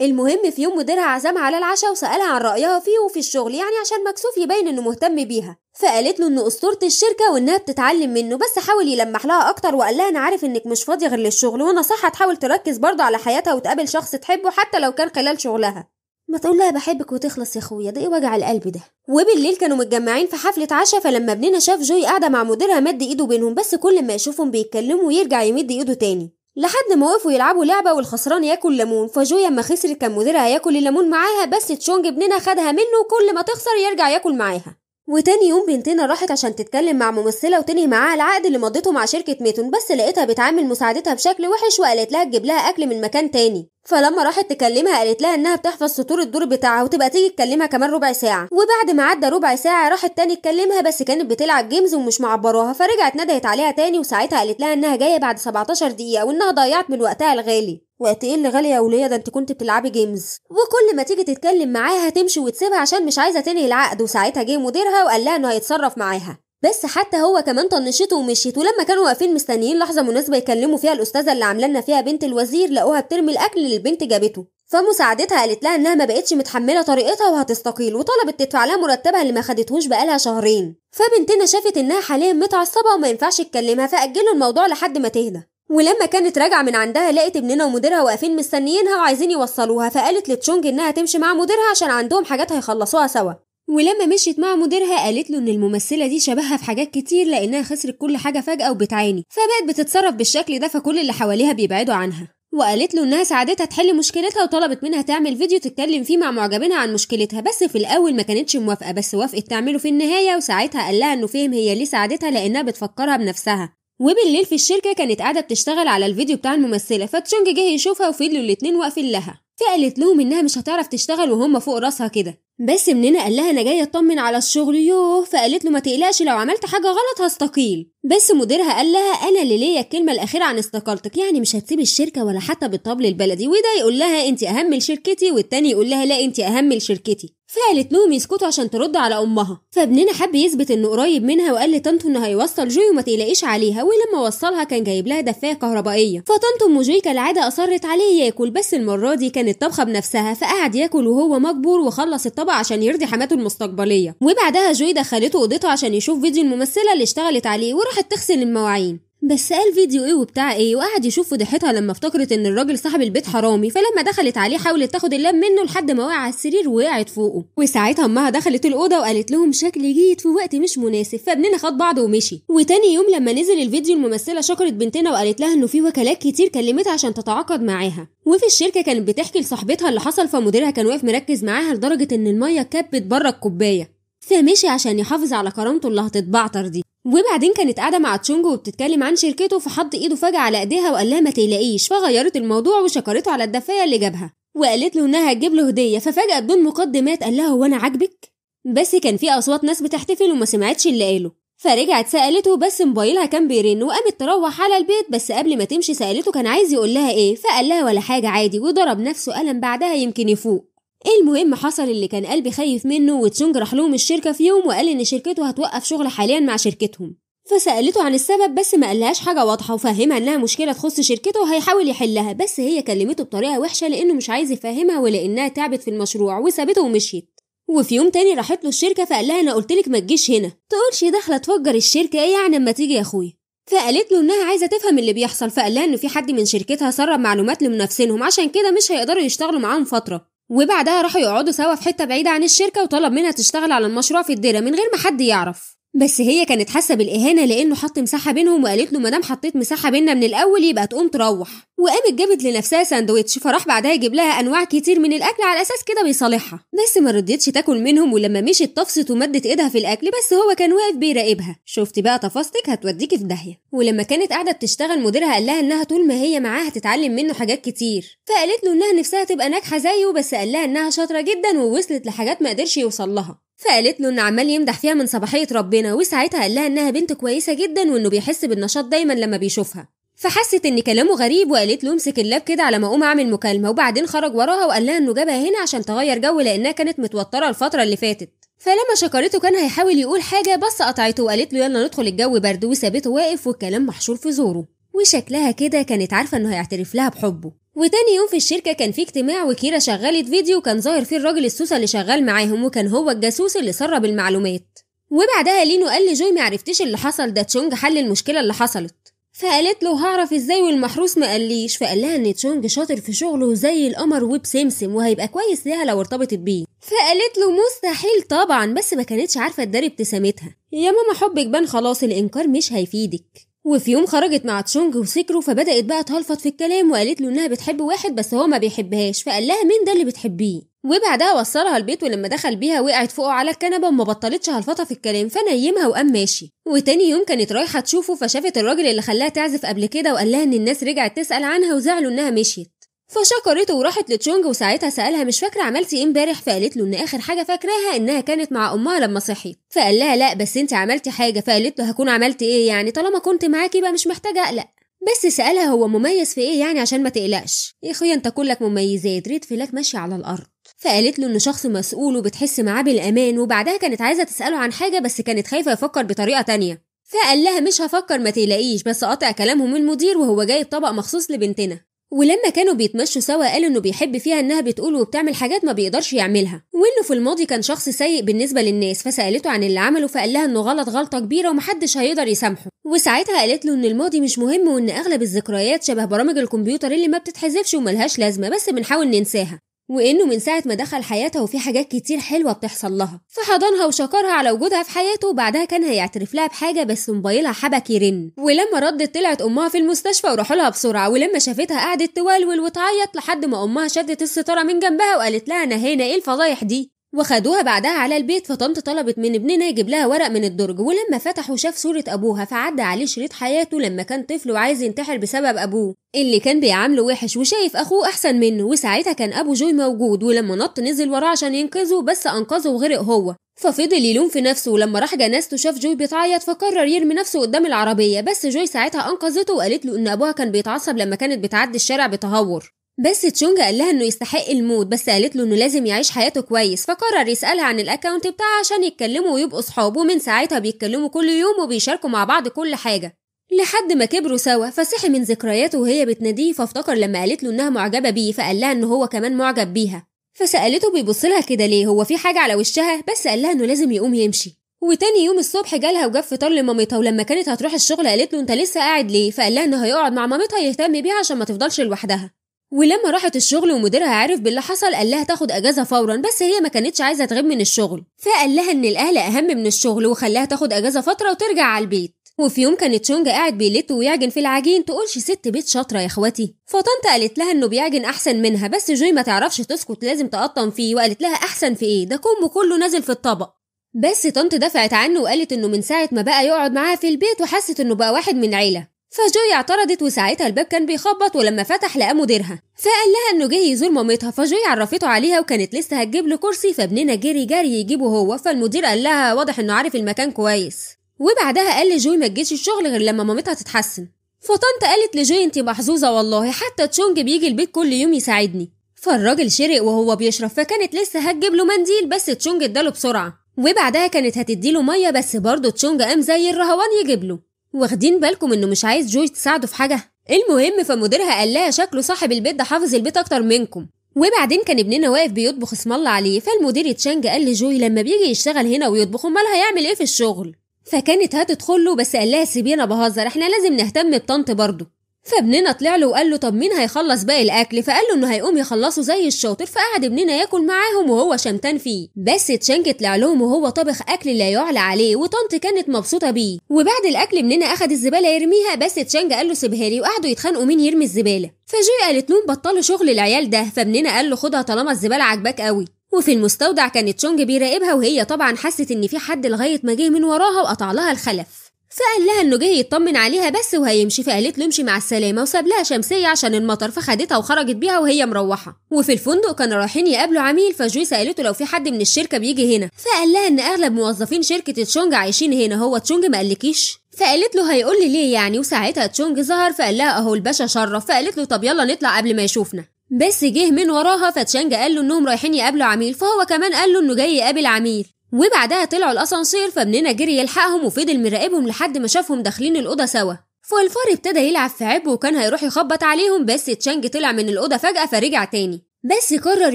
S1: المهم في يوم مديرها عزام على العشاء وسألها عن رأيها فيه وفي الشغل يعني عشان مكسوف يبين إنه مهتم بيها فقالت له إن أسطورة الشركة وإنها بتتعلم منه بس حاول يلمح لها أكتر وقال لها أنا عارف إنك مش فاضية غير للشغل وأنا صح تحاول تركز برضه على حياتها وتقابل شخص تحبه حتى لو كان خلال شغلها ما تقول لها بحبك وتخلص يا اخويا ده ايه وجع القلب ده وبالليل كانوا متجمعين في حفله عشاء فلما ابننا شاف جوي قاعده مع مديرها مد ايده بينهم بس كل ما يشوفهم بيتكلموا ويرجع يمد ايده تاني لحد ما وقفوا يلعبوا لعبه والخسران ياكل ليمون فجوي اما خسر كان مديرها ياكل الليمون معاها بس تشونج ابننا خدها منه وكل ما تخسر يرجع ياكل معاها وتاني يوم بنتنا راحت عشان تتكلم مع ممثلة وتنهي معاها العقد اللي مضيته مع شركة ميتون بس لقيتها بتعامل مساعدتها بشكل وحش وقالت لها تجيب لها أكل من مكان تاني فلما راحت تكلمها قالت لها انها بتحفظ سطور الدور بتاعها وتبقى تيجي تكلمها كمان ربع ساعه وبعد ما عدى ربع ساعه راحت تاني تكلمها بس كانت بتلعب جيمز ومش معبراها فرجعت ندهت عليها تاني وساعتها قالت لها انها جايه بعد 17 دقيقه وانها ضيعت من وقتها الغالي وقت ايه اللي غاليه يا وليه ده انت كنت بتلعبي جيمز وكل ما تيجي تتكلم معاها تمشي وتسيبها عشان مش عايزه تنهي العقد وساعتها جه مديرها وقال لها انه هيتصرف معاها بس حتى هو كمان طنشته ومشيت ولما كانوا واقفين مستنيين لحظه مناسبه يكلموا فيها الاستاذه اللي عاملانا فيها بنت الوزير لقوها بترمي الاكل اللي البنت جابته فمساعدتها قالت لها انها ما بقتش متحمله طريقتها وهتستقيل وطلبت تدفع لها مرتبها اللي ما خدتهوش بقالها شهرين فبنتنا شافت انها حاليا متعصبه وما ينفعش تكلمها فاجلوا الموضوع لحد ما تهدى ولما كانت راجعة من عندها لقت ابننا ومديرها واقفين مستنيينها وعايزين يوصلوها فقالت لتشونج انها تمشي مع مديرها عشان عندهم حاجات هيخلصوها سوا ولما مشيت مع مديرها قالت له ان الممثله دي شبهها في حاجات كتير لانها خسرت كل حاجه فجاه وبتعاني فبقت بتتصرف بالشكل ده فكل اللي حواليها بيبعدوا عنها وقالت له انها ساعدتها تحل مشكلتها وطلبت منها تعمل فيديو تتكلم فيه مع معجبينها عن مشكلتها بس في الاول ما كانتش موافقه بس وافقت تعمله في النهايه وساعتها قال لها انه فهم هي ليه ساعدتها لانها بتفكرها بنفسها وبالليل في الشركة كانت قاعدة بتشتغل على الفيديو بتاع الممثلة فتشونج جه يشوفها وفضلوا الاتنين واقفين لها فقالت لهم انها مش هتعرف تشتغل وهم فوق راسها كده بس مننا قال لها انا جايه اطمن على الشغل يوه فقالت له ما تقلقش لو عملت حاجه غلط هستقيل بس مديرها قال لها انا اللي ليا الكلمه الاخيره عن استقالتك يعني مش هتسيب الشركه ولا حتى بالطبل البلدي وده يقول لها انت اهم لشركتي والتاني يقول لها لا انت اهم لشركتي فقالت لهم يسكتوا عشان ترد على امها فابننا حب يثبت انه قريب منها وقال لطنطو انه هيوصل جوي وما تقلقيش عليها ولما وصلها كان جايب لها دفايه كهربائيه فطنطو ام جوي كالعاده اصرت عليه ياكل بس المره دي كانت طبخه بنفسها فقعد ياكل وهو مجبور وخلص الطبق عشان يرضي حماته المستقبليه وبعدها جوي دخلته اوضته عشان يشوف فيديو الممثله اللي اشتغلت عليه وراحت تغسل المواعين بس قال فيديو ايه وبتاع ايه وقعد يشوف فضيحتها لما افتكرت ان الراجل صاحب البيت حرامي فلما دخلت عليه حاولت تاخد اللاب منه لحد ما وقع على السرير ووقعت فوقه وساعتها امها دخلت الاوضه وقالت لهم شكلي جيت في وقت مش مناسب فابننا خد بعضه ومشي وتاني يوم لما نزل الفيديو الممثله شكرت بنتنا وقالت لها انه في وكالات كتير كلمتها عشان تتعاقد معاها وفي الشركه كانت بتحكي لصاحبتها اللي حصل فمديرها كان واقف مركز معاها لدرجه ان الميه كبت بره الكوبايه فمشي عشان يحافظ على كرامته اللي هتتبعتر دي وبعدين كانت قاعدة مع تشونجو وبتتكلم عن شركته فحط ايده فجأة على ايديها وقال لها ما تقلقيش فغيرت الموضوع وشكرته على الدفاية اللي جابها وقالت له انها هتجيب له هدية ففجأة بدون مقدمات قال لها هو انا عاجبك بس كان في اصوات ناس بتحتفل وما سمعتش اللي قاله فرجعت سألته بس موبايلها كان بيرن وقامت تروح على البيت بس قبل ما تمشي سألته كان عايز يقول لها ايه فقال لها ولا حاجة عادي وضرب نفسه قلم بعدها يمكن يفوق إيه المهم حصل اللي كان قلبي خايف منه وتشونج راح لهم الشركة في يوم وقال إن شركته هتوقف شغل حاليا مع شركتهم فسألته عن السبب بس ما قالهاش حاجة واضحة وفهمها إنها مشكلة تخص شركته وهيحاول يحلها بس هي كلمته بطريقة وحشة لأنه مش عايز يفهمها ولأنها تعبت في المشروع وسابته ومشيت وفي يوم تاني راحت له الشركة فقال لها أنا قلتلك ما تجيش هنا تقولش داخلة تفجر الشركة إيه يعني أما تيجي يا أخويا فقالت له انها عايزه تفهم اللي بيحصل فقال لها ان في حد من شركتها سرب معلومات لمنافسينهم عشان كده مش هيقدروا يشتغلوا معاهم فتره وبعدها راحوا يقعدوا سوا في حته بعيده عن الشركه وطلب منها تشتغل على المشروع في الديره من غير ما حد يعرف بس هي كانت حاسه بالاهانه لانه حط مساحه بينهم وقالت له مادام حطيت مساحه بيننا من الاول يبقى تقوم تروح وقامت جابت لنفسها ساندوتش فراح بعدها يجيب لها انواع كتير من الاكل على اساس كده بيصالحها بس ما ردتش تاكل منهم ولما مشيت طفست ومدت ايدها في الاكل بس هو كان واقف بيراقبها شفت بقى تفاصتك هتوديكي في داهيه ولما كانت قاعده بتشتغل مديرها قال لها انها طول ما هي معاه هتتعلم منه حاجات كتير فقالت له انها نفسها تبقى ناجحه زيه بس قال لها انها شاطره جدا ووصلت لحاجات ما قدرش يوصل لها فقالت له ان عمال يمدح فيها من صباحيه ربنا وساعتها قال لها انها بنت كويسه جدا وانه بيحس بالنشاط دايما لما بيشوفها فحست ان كلامه غريب وقالت له امسك اللاب كده على ما اقوم اعمل مكالمه وبعدين خرج وراها وقال لها انه جابها هنا عشان تغير جو لانها كانت متوتره الفتره اللي فاتت فلما شكرته كان هيحاول يقول حاجه بس قطعته وقالت له يلا ندخل الجو برد وسابته واقف والكلام محشور في زوره وشكلها كده كانت عارفه انه هيعترف لها بحبه وتاني يوم في الشركه كان في اجتماع وكيرا شغلت فيديو كان ظاهر فيه الراجل السوسه اللي شغال معاهم وكان هو الجاسوس اللي سرب المعلومات وبعدها لينو قال لجوي معرفتش اللي حصل ده تشونج حل المشكله اللي حصلت فقالت له هعرف ازاي والمحروس ما قاليش فقال لها ان تشونج شاطر في شغله زي القمر وبسمسم وهيبقى كويس ليها لو ارتبطت بيه فقالت له مستحيل طبعا بس ما كانتش عارفه تداري ابتسامتها يا ماما حبك بان خلاص الانكار مش هيفيدك وفي يوم خرجت مع تشونج وسكروا فبدأت بقى تهلفط في الكلام وقالت له إنها بتحب واحد بس هو ما بيحبهاش فقال لها مين ده اللي بتحبيه وبعدها وصلها البيت ولما دخل بيها وقعت فوقه على الكنبة وما بطلتش هلفطة في الكلام فنيمها وقام ماشي وتاني يوم كانت رايحة تشوفه فشافت الراجل اللي خلاها تعزف قبل كده وقال لها إن الناس رجعت تسأل عنها وزعلوا إنها مشيت فشكرته وراحت لتشونج وساعتها سألها مش فاكرة عملتي ايه امبارح فقالت له ان اخر حاجة فاكراها انها كانت مع امها لما صحيت فقال لها لا بس انت عملتي حاجة فقالت له هكون عملت ايه يعني طالما كنت معاكي يبقى مش محتاجة اقلق بس سألها هو مميز في ايه يعني عشان ما تقلقش يا اخويا انت كلك مميزات ريت فلاك ماشية على الارض فقالت له انه شخص مسؤول وبتحس معاه بالامان وبعدها كانت عايزة تسأله عن حاجة بس كانت خايفة يفكر بطريقة تانية فقال لها مش هفكر ما تقلقيش بس قاطع كلامهم المدير وهو جايب طبق مخصوص لبنتنا ولما كانوا بيتمشوا سوا قال انه بيحب فيها انها بتقول وبتعمل حاجات ما بيقدرش يعملها وانه في الماضي كان شخص سيء بالنسبه للناس فسالته عن اللي عمله فقال لها انه غلط غلطه كبيره ومحدش هيقدر يسامحه وساعتها قالت له ان الماضي مش مهم وان اغلب الذكريات شبه برامج الكمبيوتر اللي ما بتتحذفش وملهاش لازمه بس بنحاول ننساها وإنه من ساعة ما دخل حياتها وفي حاجات كتير حلوة بتحصل لها فحضنها وشكرها على وجودها في حياته وبعدها كان هيعترف لها بحاجة بس موبايلها حبك يرن ولما ردت طلعت أمها في المستشفى وراحوا لها بسرعة ولما شافتها قعدت تولول وتعيط لحد ما أمها شدت الستارة من جنبها وقالت لها أنا هنا إيه الفضايح دي وخدوها بعدها على البيت فطنط طلبت من ابننا يجيب لها ورق من الدرج ولما فتحه شاف صورة أبوها فعدى عليه شريط حياته لما كان طفل وعايز ينتحر بسبب أبوه اللي كان بيعامله وحش وشايف أخوه أحسن منه وساعتها كان أبو جوي موجود ولما نط نزل وراه عشان ينقذه بس أنقذه وغرق هو ففضل يلوم في نفسه ولما راح جنازته شاف جوي بيتعيط فقرر يرمي نفسه قدام العربية بس جوي ساعتها أنقذته وقالت له إن أبوها كان بيتعصب لما كانت بتعدي الشارع بتهور بس تشونج قال لها انه يستحق الموت بس قالت له انه لازم يعيش حياته كويس فقرر يسالها عن الاكونت بتاعها عشان يتكلموا ويبقوا صحاب ومن ساعتها بيتكلموا كل يوم وبيشاركوا مع بعض كل حاجه لحد ما كبروا سوا فصحي من ذكرياته وهي بتناديه فافتكر لما قالت له انها معجبه بيه فقال لها ان هو كمان معجب بيها فسالته بيبص لها كده ليه هو في حاجه على وشها بس قال لها انه لازم يقوم يمشي وتاني يوم الصبح جالها وجاب فطار لمامتها ولما كانت هتروح الشغل قالت له انت لسه قاعد ليه فقال لها انه هيقعد مع مامتها يهتم بيها عشان ما تفضلش لوحدها ولما راحت الشغل ومديرها عرف باللي حصل قال لها تاخد اجازه فورا بس هي ما كانتش عايزه تغيب من الشغل فقال لها ان الاهل اهم من الشغل وخلاها تاخد اجازه فتره وترجع على البيت وفي يوم كانت شونجا قاعد بيلت ويعجن في العجين تقولش ست بيت شاطره يا اخواتي فطنطا قالت لها انه بيعجن احسن منها بس جوي ما تعرفش تسكت لازم تقطن فيه وقالت لها احسن في ايه ده كومبو كله نازل في الطبق بس طنط دفعت عنه وقالت انه من ساعه ما بقى يقعد معاها في البيت وحست انه بقى واحد من عيله فجوي اعترضت وساعتها الباب كان بيخبط ولما فتح لقى مديرها فقال لها انه جاي يزور مامتها فجوي عرفته عليها وكانت لسه هتجيب له كرسي فابننا جري جري يجيبه هو فالمدير قال لها واضح انه عارف المكان كويس وبعدها قال لجوي ما تجيش الشغل غير لما مامتها تتحسن فطنط قالت لجوي انت محظوظه والله حتى تشونج بيجي البيت كل يوم يساعدني فالراجل شرق وهو بيشرب فكانت لسه هتجيب له منديل بس تشونج اداله بسرعه وبعدها كانت هتديله ميه بس برضه تشونج قام زي الرهوان يجيب له واخدين بالكم انه مش عايز جوي تساعده في حاجه المهم فمديرها قال لها شكله صاحب البيت ده حافظ البيت اكتر منكم وبعدين كان ابننا واقف بيطبخ اسم الله عليه فالمدير تشانج قال لجوي لما بيجي يشتغل هنا ويطبخ امال هيعمل ايه في الشغل فكانت هتدخله بس قال لها سيبينا بهزر احنا لازم نهتم بطنط برضه فابننا طلع له وقال له طب مين هيخلص باقي الاكل فقال له انه هيقوم يخلصه زي الشاطر فقعد ابننا ياكل معاهم وهو شمتان فيه بس تشانك طلع لهم وهو طبخ اكل لا يعلى عليه وطنط كانت مبسوطه بيه وبعد الاكل ابننا اخد الزباله يرميها بس تشانج قال له سيبها لي وقعدوا يتخانقوا مين يرمي الزباله فجي قالت لهم بطلوا شغل العيال ده فابننا قال له خدها طالما الزباله عجباك قوي وفي المستودع كانت تشونج بيراقبها وهي طبعا حست ان في حد لغايه ما جه من وراها وقطع لها الخلف فقال لها انه جاي يطمن عليها بس وهيمشي فقالت له امشي مع السلامه وساب لها شمسيه عشان المطر فخدتها وخرجت بيها وهي مروحه وفي الفندق كانوا رايحين يقابلوا عميل فجوي سالته لو في حد من الشركه بيجي هنا فقال لها ان اغلب موظفين شركه تشونج عايشين هنا هو تشونج ما قالكيش فقالت له هيقول لي ليه يعني وساعتها تشونج ظهر فقال لها اهو الباشا شرف فقالت له طب يلا نطلع قبل ما يشوفنا بس جه من وراها فتشانج قال له انهم رايحين يقابلوا عميل فهو كمان قال له انه جاي يقابل عميل وبعدها طلعوا الاسانسير فابننا جري يلحقهم وفضل مراقبهم لحد ما شافهم داخلين الاوضه سوا فالفار ابتدى يلعب في عبه وكان هيروح يخبط عليهم بس تشانج طلع من الاوضه فجاه فرجع تاني بس قرر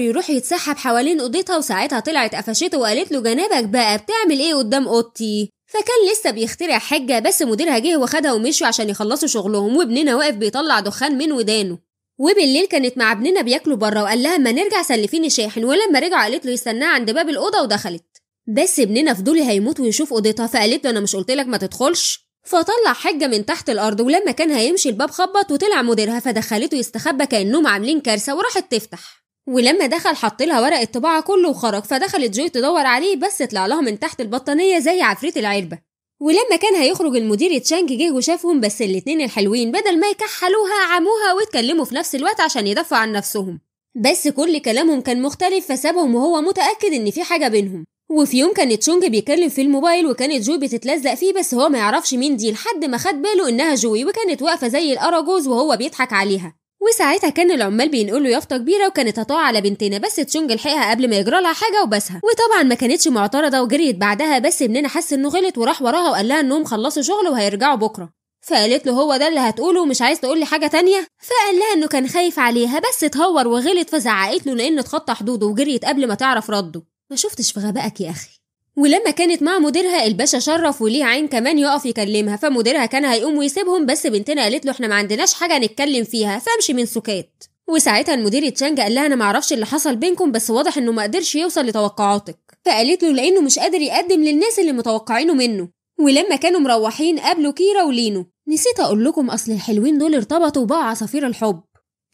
S1: يروح يتسحب حوالين اوضتها وساعتها طلعت قفشته وقالت له جنابك بقى بتعمل ايه قدام اوضتي فكان لسه بيخترع حجه بس مديرها جه واخدها ومشوا عشان يخلصوا شغلهم وابننا واقف بيطلع دخان من ودانه وبالليل كانت مع ابننا بياكلوا بره وقال لها اما نرجع سلفيني شاحن ولما رجعوا قالت له يستناها عند باب الاوضه ودخلت بس ابننا فضولي هيموت ويشوف اوضتها فقالت له انا مش لك ما تدخلش فطلع حجة من تحت الأرض ولما كان هيمشي الباب خبط وطلع مديرها فدخلته يستخبى كأنهم عاملين كارثة وراحت تفتح ولما دخل حط لها ورق الطباعة كله وخرج فدخلت جوي تدور عليه بس طلع لها من تحت البطانية زي عفريت العربة ولما كان هيخرج المدير تشانك جه وشافهم بس الاتنين الحلوين بدل ما يكحلوها عموها واتكلموا في نفس الوقت عشان يدافعوا عن نفسهم بس كل كلامهم كان مختلف فسابهم وهو متأكد إن في حاجة بينهم وفي يوم كانت شونج بيكلم في الموبايل وكانت جوي بتتلزق فيه بس هو ما يعرفش مين دي لحد ما خد باله انها جوي وكانت واقفه زي الاراجوز وهو بيضحك عليها وساعتها كان العمال بينقلوا يافطه كبيره وكانت هتقع على بنتنا بس تشونج لحقها قبل ما يجرى لها حاجه وبسها وطبعا ما كانتش معترضه وجريت بعدها بس ابننا حس انه غلط وراح وراها وقال لها انهم خلصوا شغل وهيرجعوا بكره فقالت له هو ده اللي هتقوله ومش عايز تقول لي حاجه تانية فقال لها انه كان خايف عليها بس اتهور وغلط فزعقت له لان اتخطى حدوده وجريت قبل ما تعرف رده ما شفتش في غبائك يا أخي ولما كانت مع مديرها الباشا شرف وليه عين كمان يقف يكلمها فمديرها كان هيقوم ويسيبهم بس بنتنا قالت له احنا ما عندناش حاجه نتكلم فيها فامشي من سكات وساعتها المدير تشانج قال لها انا معرفش اللي حصل بينكم بس واضح انه ما قدرش يوصل لتوقعاتك فقالت له لانه مش قادر يقدم للناس اللي متوقعينه منه ولما كانوا مروحين قابلوا كيرا ولينو نسيت اقول لكم اصل الحلوين دول ارتبطوا بقى عصافير الحب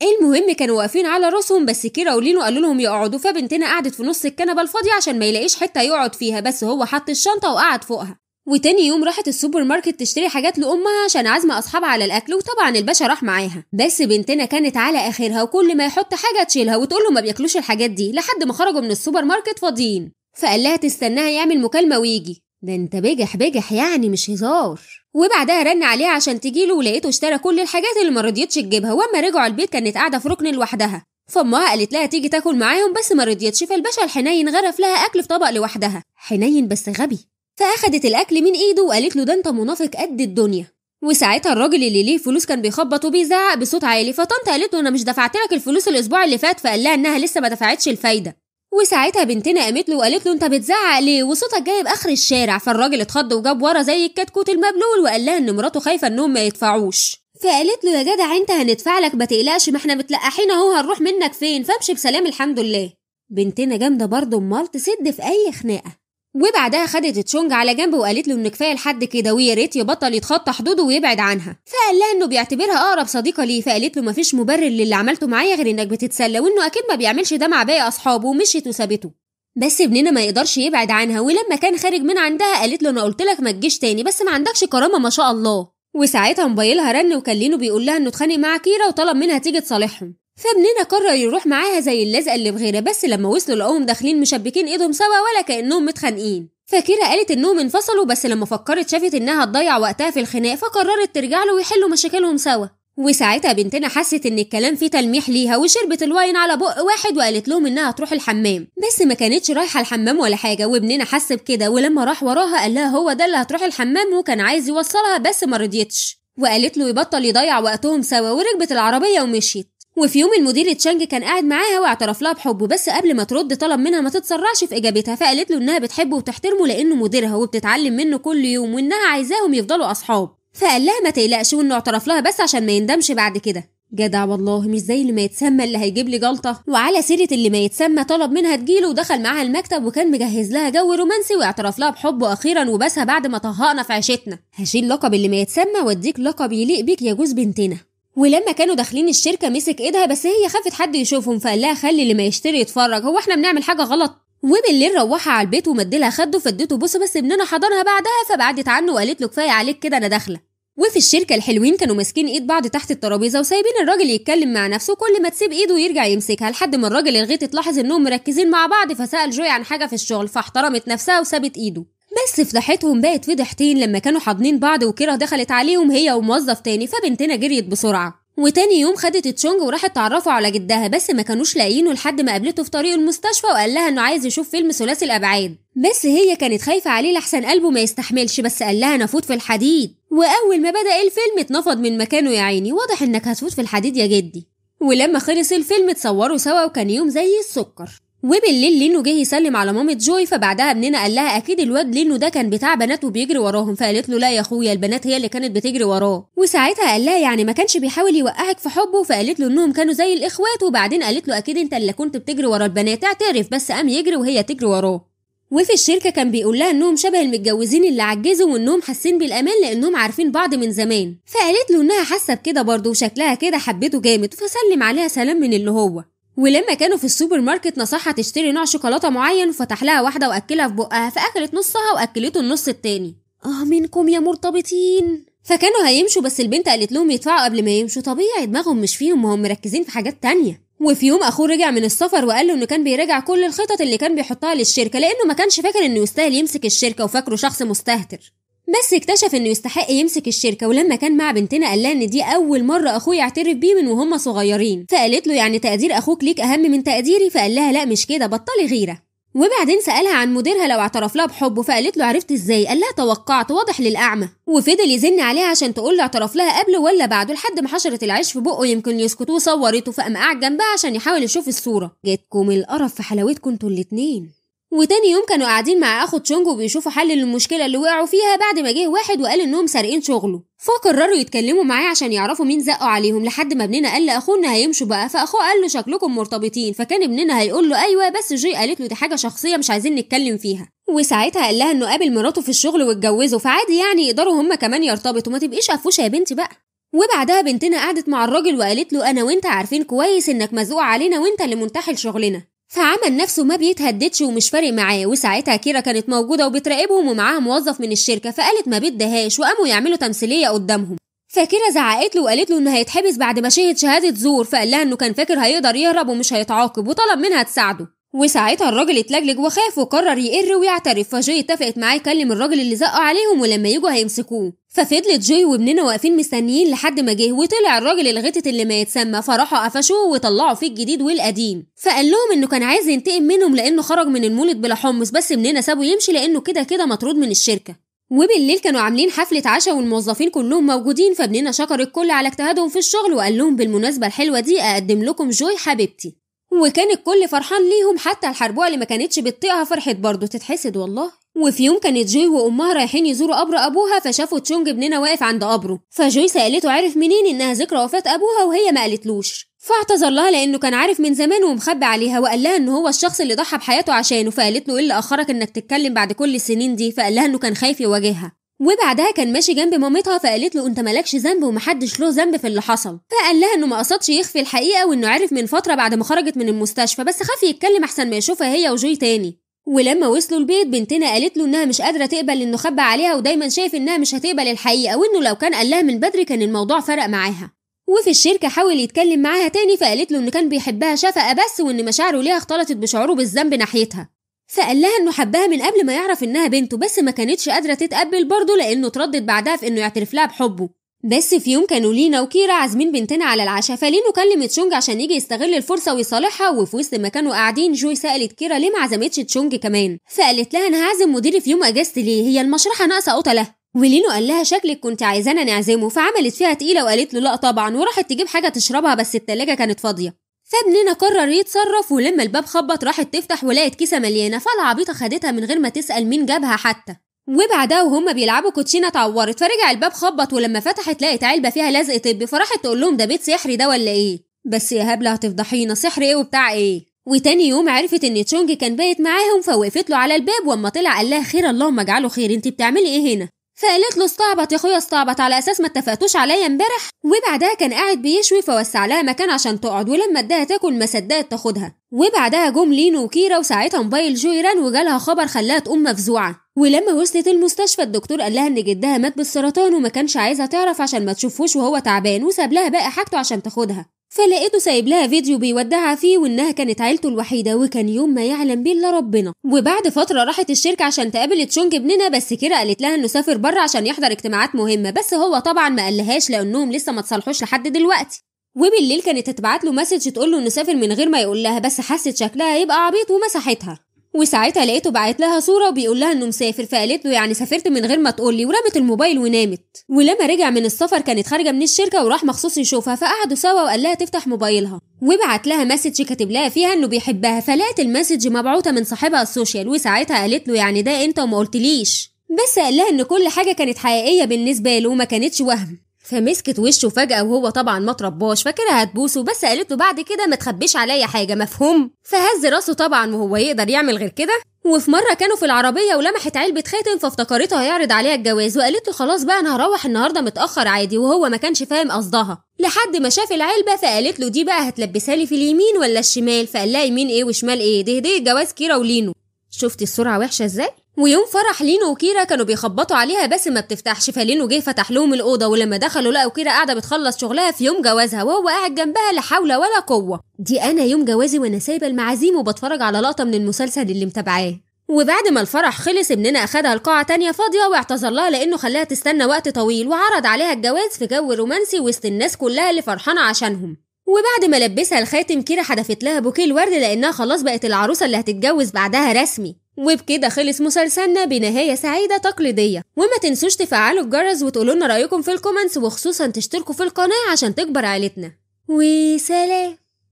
S1: المهم كانوا واقفين على راسهم بس كيرا ولينو قالوا لهم يقعدوا فبنتنا قعدت في نص الكنبه الفاضيه عشان ما يلاقيش حته يقعد فيها بس هو حط الشنطه وقعد فوقها وتاني يوم راحت السوبر ماركت تشتري حاجات لامها عشان عازمه اصحابها على الاكل وطبعا الباشا راح معاها بس بنتنا كانت على اخرها وكل ما يحط حاجه تشيلها وتقول له ما بياكلوش الحاجات دي لحد ما خرجوا من السوبر ماركت فاضيين فقال لها تستناها يعمل مكالمه ويجي ده انت بجح بجح يعني مش هزار وبعدها رن عليها عشان تجيله ولقيته اشترى كل الحاجات اللي ما رضيتش تجيبها واما رجعوا البيت كانت قاعده في ركن لوحدها فامها قالت لها تيجي تاكل معاهم بس ما رضيتش فالباشا الحنين غرف لها اكل في طبق لوحدها حنين بس غبي فاخدت الاكل من ايده وقالت له ده انت منافق قد الدنيا وساعتها الراجل اللي ليه فلوس كان بيخبط وبيزعق بصوت عالي فطنط قالت له انا مش دفعت لك الفلوس الاسبوع اللي فات فقال لها انها لسه ما دفعتش الفايده وساعتها بنتنا قامت له وقالت له انت بتزعق ليه وصوتك جايب اخر الشارع فالراجل اتخض وجاب ورا زي الكتكوت المبلول وقال لها ان مراته خايفه انهم ما يدفعوش فقالت له يا جدع انت هندفع لك ما تقلقش ما احنا متلقحين اهو هنروح منك فين فامشي بسلام الحمد لله بنتنا جامده برضه امال تسد في اي خناقه وبعدها خدت تشونج على جنب وقالت له انه كفايه لحد كده ويا ريت يبطل يتخطى حدوده ويبعد عنها فقال لها انه بيعتبرها اقرب صديقه ليه فقالت له مفيش مبرر للي عملته معايا غير انك بتتسلى وانه اكيد ما بيعملش ده مع باقي اصحابه ومشيت وسابته بس ابننا ما يقدرش يبعد عنها ولما كان خارج من عندها قالت له انا قلت لك ما تجيش تاني بس ما عندكش كرامه ما شاء الله وساعتها موبايلها رن وكلينه بيقول لها انه اتخانق مع كيرا وطلب منها تيجي تصالحهم فابننا قرر يروح معاها زي اللزقه اللي بغيره بس لما وصلوا لقوهم داخلين مشبكين ايدهم سوا ولا كانهم متخانقين فكيرة قالت انهم انفصلوا بس لما فكرت شافت انها تضيع وقتها في الخناق فقررت ترجع له ويحلوا مشاكلهم سوا وساعتها بنتنا حست ان الكلام فيه تلميح ليها وشربت الواين على بق واحد وقالت لهم انها تروح الحمام بس ما كانتش رايحه الحمام ولا حاجه وابننا حس بكده ولما راح وراها قال لها هو ده اللي هتروح الحمام وكان عايز يوصلها بس ما رضيتش وقالت له يبطل يضيع وقتهم سوا وركبت العربيه ومشيت وفي يوم المدير تشانج كان قاعد معاها واعترف لها بحبه بس قبل ما ترد طلب منها ما تتسرعش في اجابتها فقالت له انها بتحبه وبتحترمه لانه مديرها وبتتعلم منه كل يوم وانها عايزاهم يفضلوا اصحاب فقال لها ما تقلقش وانه اعترف لها بس عشان ما يندمش بعد كده جدع والله مش زي اللي ما يتسمى اللي هيجيب لي جلطه وعلى سيره اللي ما يتسمى طلب منها تجيله ودخل معاها المكتب وكان مجهز لها جو رومانسي واعترف لها بحبه اخيرا وبسها بعد ما طهقنا في عيشتنا هشيل لقب اللي ما يتسمى واديك لقب يليق بيك يا جوز بنتنا ولما كانوا داخلين الشركه مسك ايدها بس هي خافت حد يشوفهم فقال لها خلي اللي ما يشتري يتفرج هو احنا بنعمل حاجه غلط وبالليل روحها على البيت ومدلها خده فادته بوسه بس ابننا حضنها بعدها فبعدت عنه وقالت له كفايه عليك كده انا داخله وفي الشركه الحلوين كانوا ماسكين ايد بعض تحت الترابيزه وسايبين الراجل يتكلم مع نفسه كل ما تسيب ايده يرجع يمسكها لحد ما الراجل الغيط تلاحظ انهم مركزين مع بعض فسال جوي عن حاجه في الشغل فاحترمت نفسها وسابت ايده بس فضحتهم بقت فضحتين لما كانوا حاضنين بعض وكيرا دخلت عليهم هي وموظف تاني فبنتنا جريت بسرعة وتاني يوم خدت تشونج وراحت اتعرفوا على جدها بس ما كانوش لاقيينه لحد ما قابلته في طريق المستشفى وقال لها انه عايز يشوف فيلم ثلاثي الابعاد بس هي كانت خايفة عليه لحسن قلبه ما يستحملش بس قال لها انا في الحديد واول ما بدأ الفيلم اتنفض من مكانه يا عيني واضح انك هتفوت في الحديد يا جدي ولما خلص الفيلم اتصوروا سوا وكان يوم زي السكر وبالليل لينو جه يسلم على مامة جوي فبعدها ابننا قال لها اكيد الواد لينو ده كان بتاع بنات وبيجري وراهم فقالت له لا يا اخويا البنات هي اللي كانت بتجري وراه وساعتها قال لها يعني ما كانش بيحاول يوقعك في حبه فقالت له انهم كانوا زي الاخوات وبعدين قالت له اكيد انت اللي كنت بتجري ورا البنات اعترف بس قام يجري وهي تجري وراه وفي الشركة كان بيقول لها انهم شبه المتجوزين اللي عجزوا وانهم حاسين بالامان لانهم عارفين بعض من زمان فقالت له انها حاسة بكده برضه وشكلها كده حبته جامد فسلم عليها سلام من اللي هو ولما كانوا في السوبر ماركت نصحها تشتري نوع شوكولاته معين وفتح لها واحده واكلها في بقها فاكلت نصها واكلته النص التاني اه منكم يا مرتبطين فكانوا هيمشوا بس البنت قالت لهم يدفعوا قبل ما يمشوا طبيعي دماغهم مش فيهم ما هم مركزين في حاجات تانية وفي يوم اخوه رجع من السفر وقال له انه كان بيراجع كل الخطط اللي كان بيحطها للشركه لانه ما كانش فاكر انه يستاهل يمسك الشركه وفاكره شخص مستهتر بس اكتشف انه يستحق يمسك الشركه ولما كان مع بنتنا قال لها ان دي اول مره اخوه يعترف بيه من وهم صغيرين فقالت له يعني تقدير اخوك ليك اهم من تقديري فقال لها لا مش كده بطلي غيره وبعدين سألها عن مديرها لو اعترف لها بحبه فقالت له عرفت ازاي قال لها توقعت واضح للأعمى وفضل يزن عليها عشان تقول له اعترف لها قبل ولا بعده لحد ما حشرت العيش في بقه يمكن يسكتوه صورته فقام قاعد جنبها عشان يحاول يشوف الصورة جاتكم القرف في حلاوتكم انتوا الاتنين وتاني يوم كانوا قاعدين مع اخو تشونج وبيشوفوا حل للمشكله اللي وقعوا فيها بعد ما جه واحد وقال انهم سارقين شغله فقرروا يتكلموا معاه عشان يعرفوا مين زقوا عليهم لحد ما ابننا قال لاخوه ان هيمشوا بقى فاخوه قال له شكلكم مرتبطين فكان ابننا هيقول له ايوه بس جي قالت له دي حاجه شخصيه مش عايزين نتكلم فيها وساعتها قال لها انه قابل مراته في الشغل واتجوزوا فعادي يعني يقدروا هما كمان يرتبطوا ما تبقيش قفوشه يا بنتي بقى وبعدها بنتنا قعدت مع الراجل وقالت له انا وانت عارفين كويس انك مزقوع علينا وانت اللي منتحل شغلنا فعمل نفسه ما بيتهددش ومش فارق معاه وساعتها كيرا كانت موجوده وبتراقبهم ومعاها موظف من الشركه فقالت ما بدهاش وقاموا يعملوا تمثيليه قدامهم فكيرا زعقت له وقالت له انه هيتحبس بعد ما شهد شهاده زور فقال لها انه كان فاكر هيقدر يهرب ومش هيتعاقب وطلب منها تساعده وساعتها الراجل اتلجلج وخاف وقرر يقر ويعترف فجاي اتفقت معاه يكلم الراجل اللي زقوا عليهم ولما يجوا هيمسكوه ففضلت جوي وابننا واقفين مستنيين لحد ما جه وطلع الراجل الغتت اللي ما يتسمى فراحوا قفشوه وطلعوا فيه الجديد والقديم فقال لهم انه كان عايز ينتقم منهم لانه خرج من المولد بلا حمص بس ابننا سابه يمشي لانه كده كده مطرود من الشركه وبالليل كانوا عاملين حفلة عشاء والموظفين كلهم موجودين فابننا شكر الكل على اجتهادهم في الشغل وقال لهم بالمناسبة الحلوة دي أقدم لكم جوي حبيبتي وكان الكل فرحان ليهم حتى الحربوقة اللي ما كانتش بتطيقها فرحت برضه تتحسد والله وفي يوم كانت جوي وامها رايحين يزوروا قبر ابوها فشافوا تشونج ابننا واقف عند قبره فجوي سالته عارف منين انها ذكرى وفاه ابوها وهي ما قالتلوش فاعتذر لها لانه كان عارف من زمان ومخبي عليها وقال لها ان هو الشخص اللي ضحى بحياته عشانه فقالت له ايه اللي اخرك انك تتكلم بعد كل السنين دي فقال لها انه كان خايف يواجهها وبعدها كان ماشي جنب مامتها فقالت له انت مالكش ذنب ومحدش له ذنب في اللي حصل فقال لها انه ما قصدش يخفي الحقيقه وانه عرف من فتره بعد ما خرجت من المستشفى بس خاف يتكلم احسن ما يشوفها هي وجوي تاني ولما وصلوا البيت بنتنا قالت له انها مش قادره تقبل انه خبى عليها ودايما شايف انها مش هتقبل الحقيقه وانه لو كان قال لها من بدري كان الموضوع فرق معاها وفي الشركة حاول يتكلم معاها تاني فقالت له انه كان بيحبها شفقة بس وإن مشاعره ليها اختلطت بشعوره بالذنب ناحيتها فقال لها انه حبها من قبل ما يعرف انها بنته بس ما كانتش قادره تتقبل برضه لانه اتردد بعدها في انه يعترف لها بحبه بس في يوم كانوا لينا وكيرا عازمين بنتنا على العشاء فلينو كلم تشونج عشان يجي يستغل الفرصه ويصالحها وفي وسط ما كانوا قاعدين جوي سالت كيرا ليه ما عزمتش تشونج كمان فقالت لها انا هعزم مديري في يوم اجازتي ليه هي المشرحه ناقصه قتله ولينو قال لها شكلك كنت عايزانا نعزمه فعملت فيها تقيله وقالت له لا طبعا وراحت تجيب حاجه تشربها بس التلاجة كانت فاضيه فابننا قرر يتصرف ولما الباب خبط راحت تفتح ولقت كيسه مليانه فالعبيطه خدتها من غير ما تسال مين جابها حتى وبعدها وهما بيلعبوا كوتشينه اتعورت فرجع الباب خبط ولما فتحت لقت علبه فيها لزق طبي فراحت تقول لهم ده بيت سحري ده ولا ايه بس يا هبله هتفضحينا سحر ايه وبتاع ايه وتاني يوم عرفت ان تشونج كان بايت معاهم فوقفت له على الباب واما طلع قال لها خير اللهم اجعله خير انت بتعملي ايه هنا فقالت له استعبط يا اخويا استعبط على اساس ما اتفقتوش عليا امبارح وبعدها كان قاعد بيشوي فوسع لها مكان عشان تقعد ولما اداها تاكل ما صدقت تاخدها وبعدها جم لينو وكيرا وساعتها موبايل جويران وجالها خبر خلاها تقوم مفزوعه ولما وصلت المستشفى الدكتور قال لها ان جدها مات بالسرطان وما كانش عايزها تعرف عشان ما تشوفوش وهو تعبان وساب لها باقي حاجته عشان تاخدها فلقيته سايب لها فيديو بيودعها فيه وانها كانت عيلته الوحيده وكان يوم ما يعلم بيه الا ربنا وبعد فتره راحت الشركه عشان تقابل تشونج ابننا بس كيرا قالت لها انه سافر بره عشان يحضر اجتماعات مهمه بس هو طبعا ما قالهاش لانهم لسه ما اتصالحوش لحد دلوقتي وبالليل كانت هتبعت له مسج تقول له انه سافر من غير ما يقول لها بس حست شكلها هيبقى عبيط ومسحتها وساعتها لقيته بعت لها صوره وبيقول لها انه مسافر فقالت له يعني سافرت من غير ما تقول لي ورمت الموبايل ونامت ولما رجع من السفر كانت خارجه من الشركه وراح مخصوص يشوفها فقعدوا سوا وقال لها تفتح موبايلها وبعت لها مسج كاتب لها فيها انه بيحبها فلقت المسج مبعوته من صاحبها السوشيال وساعتها قالت له يعني ده انت وما قلتليش بس قال لها ان كل حاجه كانت حقيقيه بالنسبه له وما كانتش وهم فمسكت وشه فجأة وهو طبعا ما ترباش فاكرها هتبوسه بس قالت له بعد كده ما تخبيش عليا حاجة مفهوم فهز راسه طبعا وهو يقدر يعمل غير كده وفي مرة كانوا في العربية ولمحت علبة خاتم فافتكرته هيعرض عليها الجواز وقالت له خلاص بقى أنا هروح النهاردة متأخر عادي وهو ما كانش فاهم قصدها لحد ما شاف العلبة فقالت له دي بقى هتلبسها لي في اليمين ولا الشمال فقال لها يمين ايه وشمال ايه ده هدية جواز كيرا ولينو شفتي السرعه وحشه ازاي ويوم فرح لينو وكيرا كانوا بيخبطوا عليها بس ما بتفتحش فلينو جه فتح لهم الاوضه ولما دخلوا لقوا كيرا قاعده بتخلص شغلها في يوم جوازها وهو قاعد جنبها لا حول ولا قوه دي انا يوم جوازي وانا سايبه المعازيم وبتفرج على لقطه من المسلسل اللي متابعاه وبعد ما الفرح خلص ابننا اخدها القاعة تانية فاضية واعتذر لها لانه خلاها تستنى وقت طويل وعرض عليها الجواز في جو رومانسي وسط الناس كلها اللي فرحانة عشانهم وبعد ما لبسها الخاتم كيرا حدفت لها بوكيه الورد لانها خلاص بقت العروسه اللي هتتجوز بعدها رسمي وبكده خلص مسلسلنا بنهايه سعيده تقليديه وما تنسوش تفعلوا الجرس وتقولوا رايكم في الكومنتس وخصوصا تشتركوا في القناه عشان تكبر عيلتنا وسلام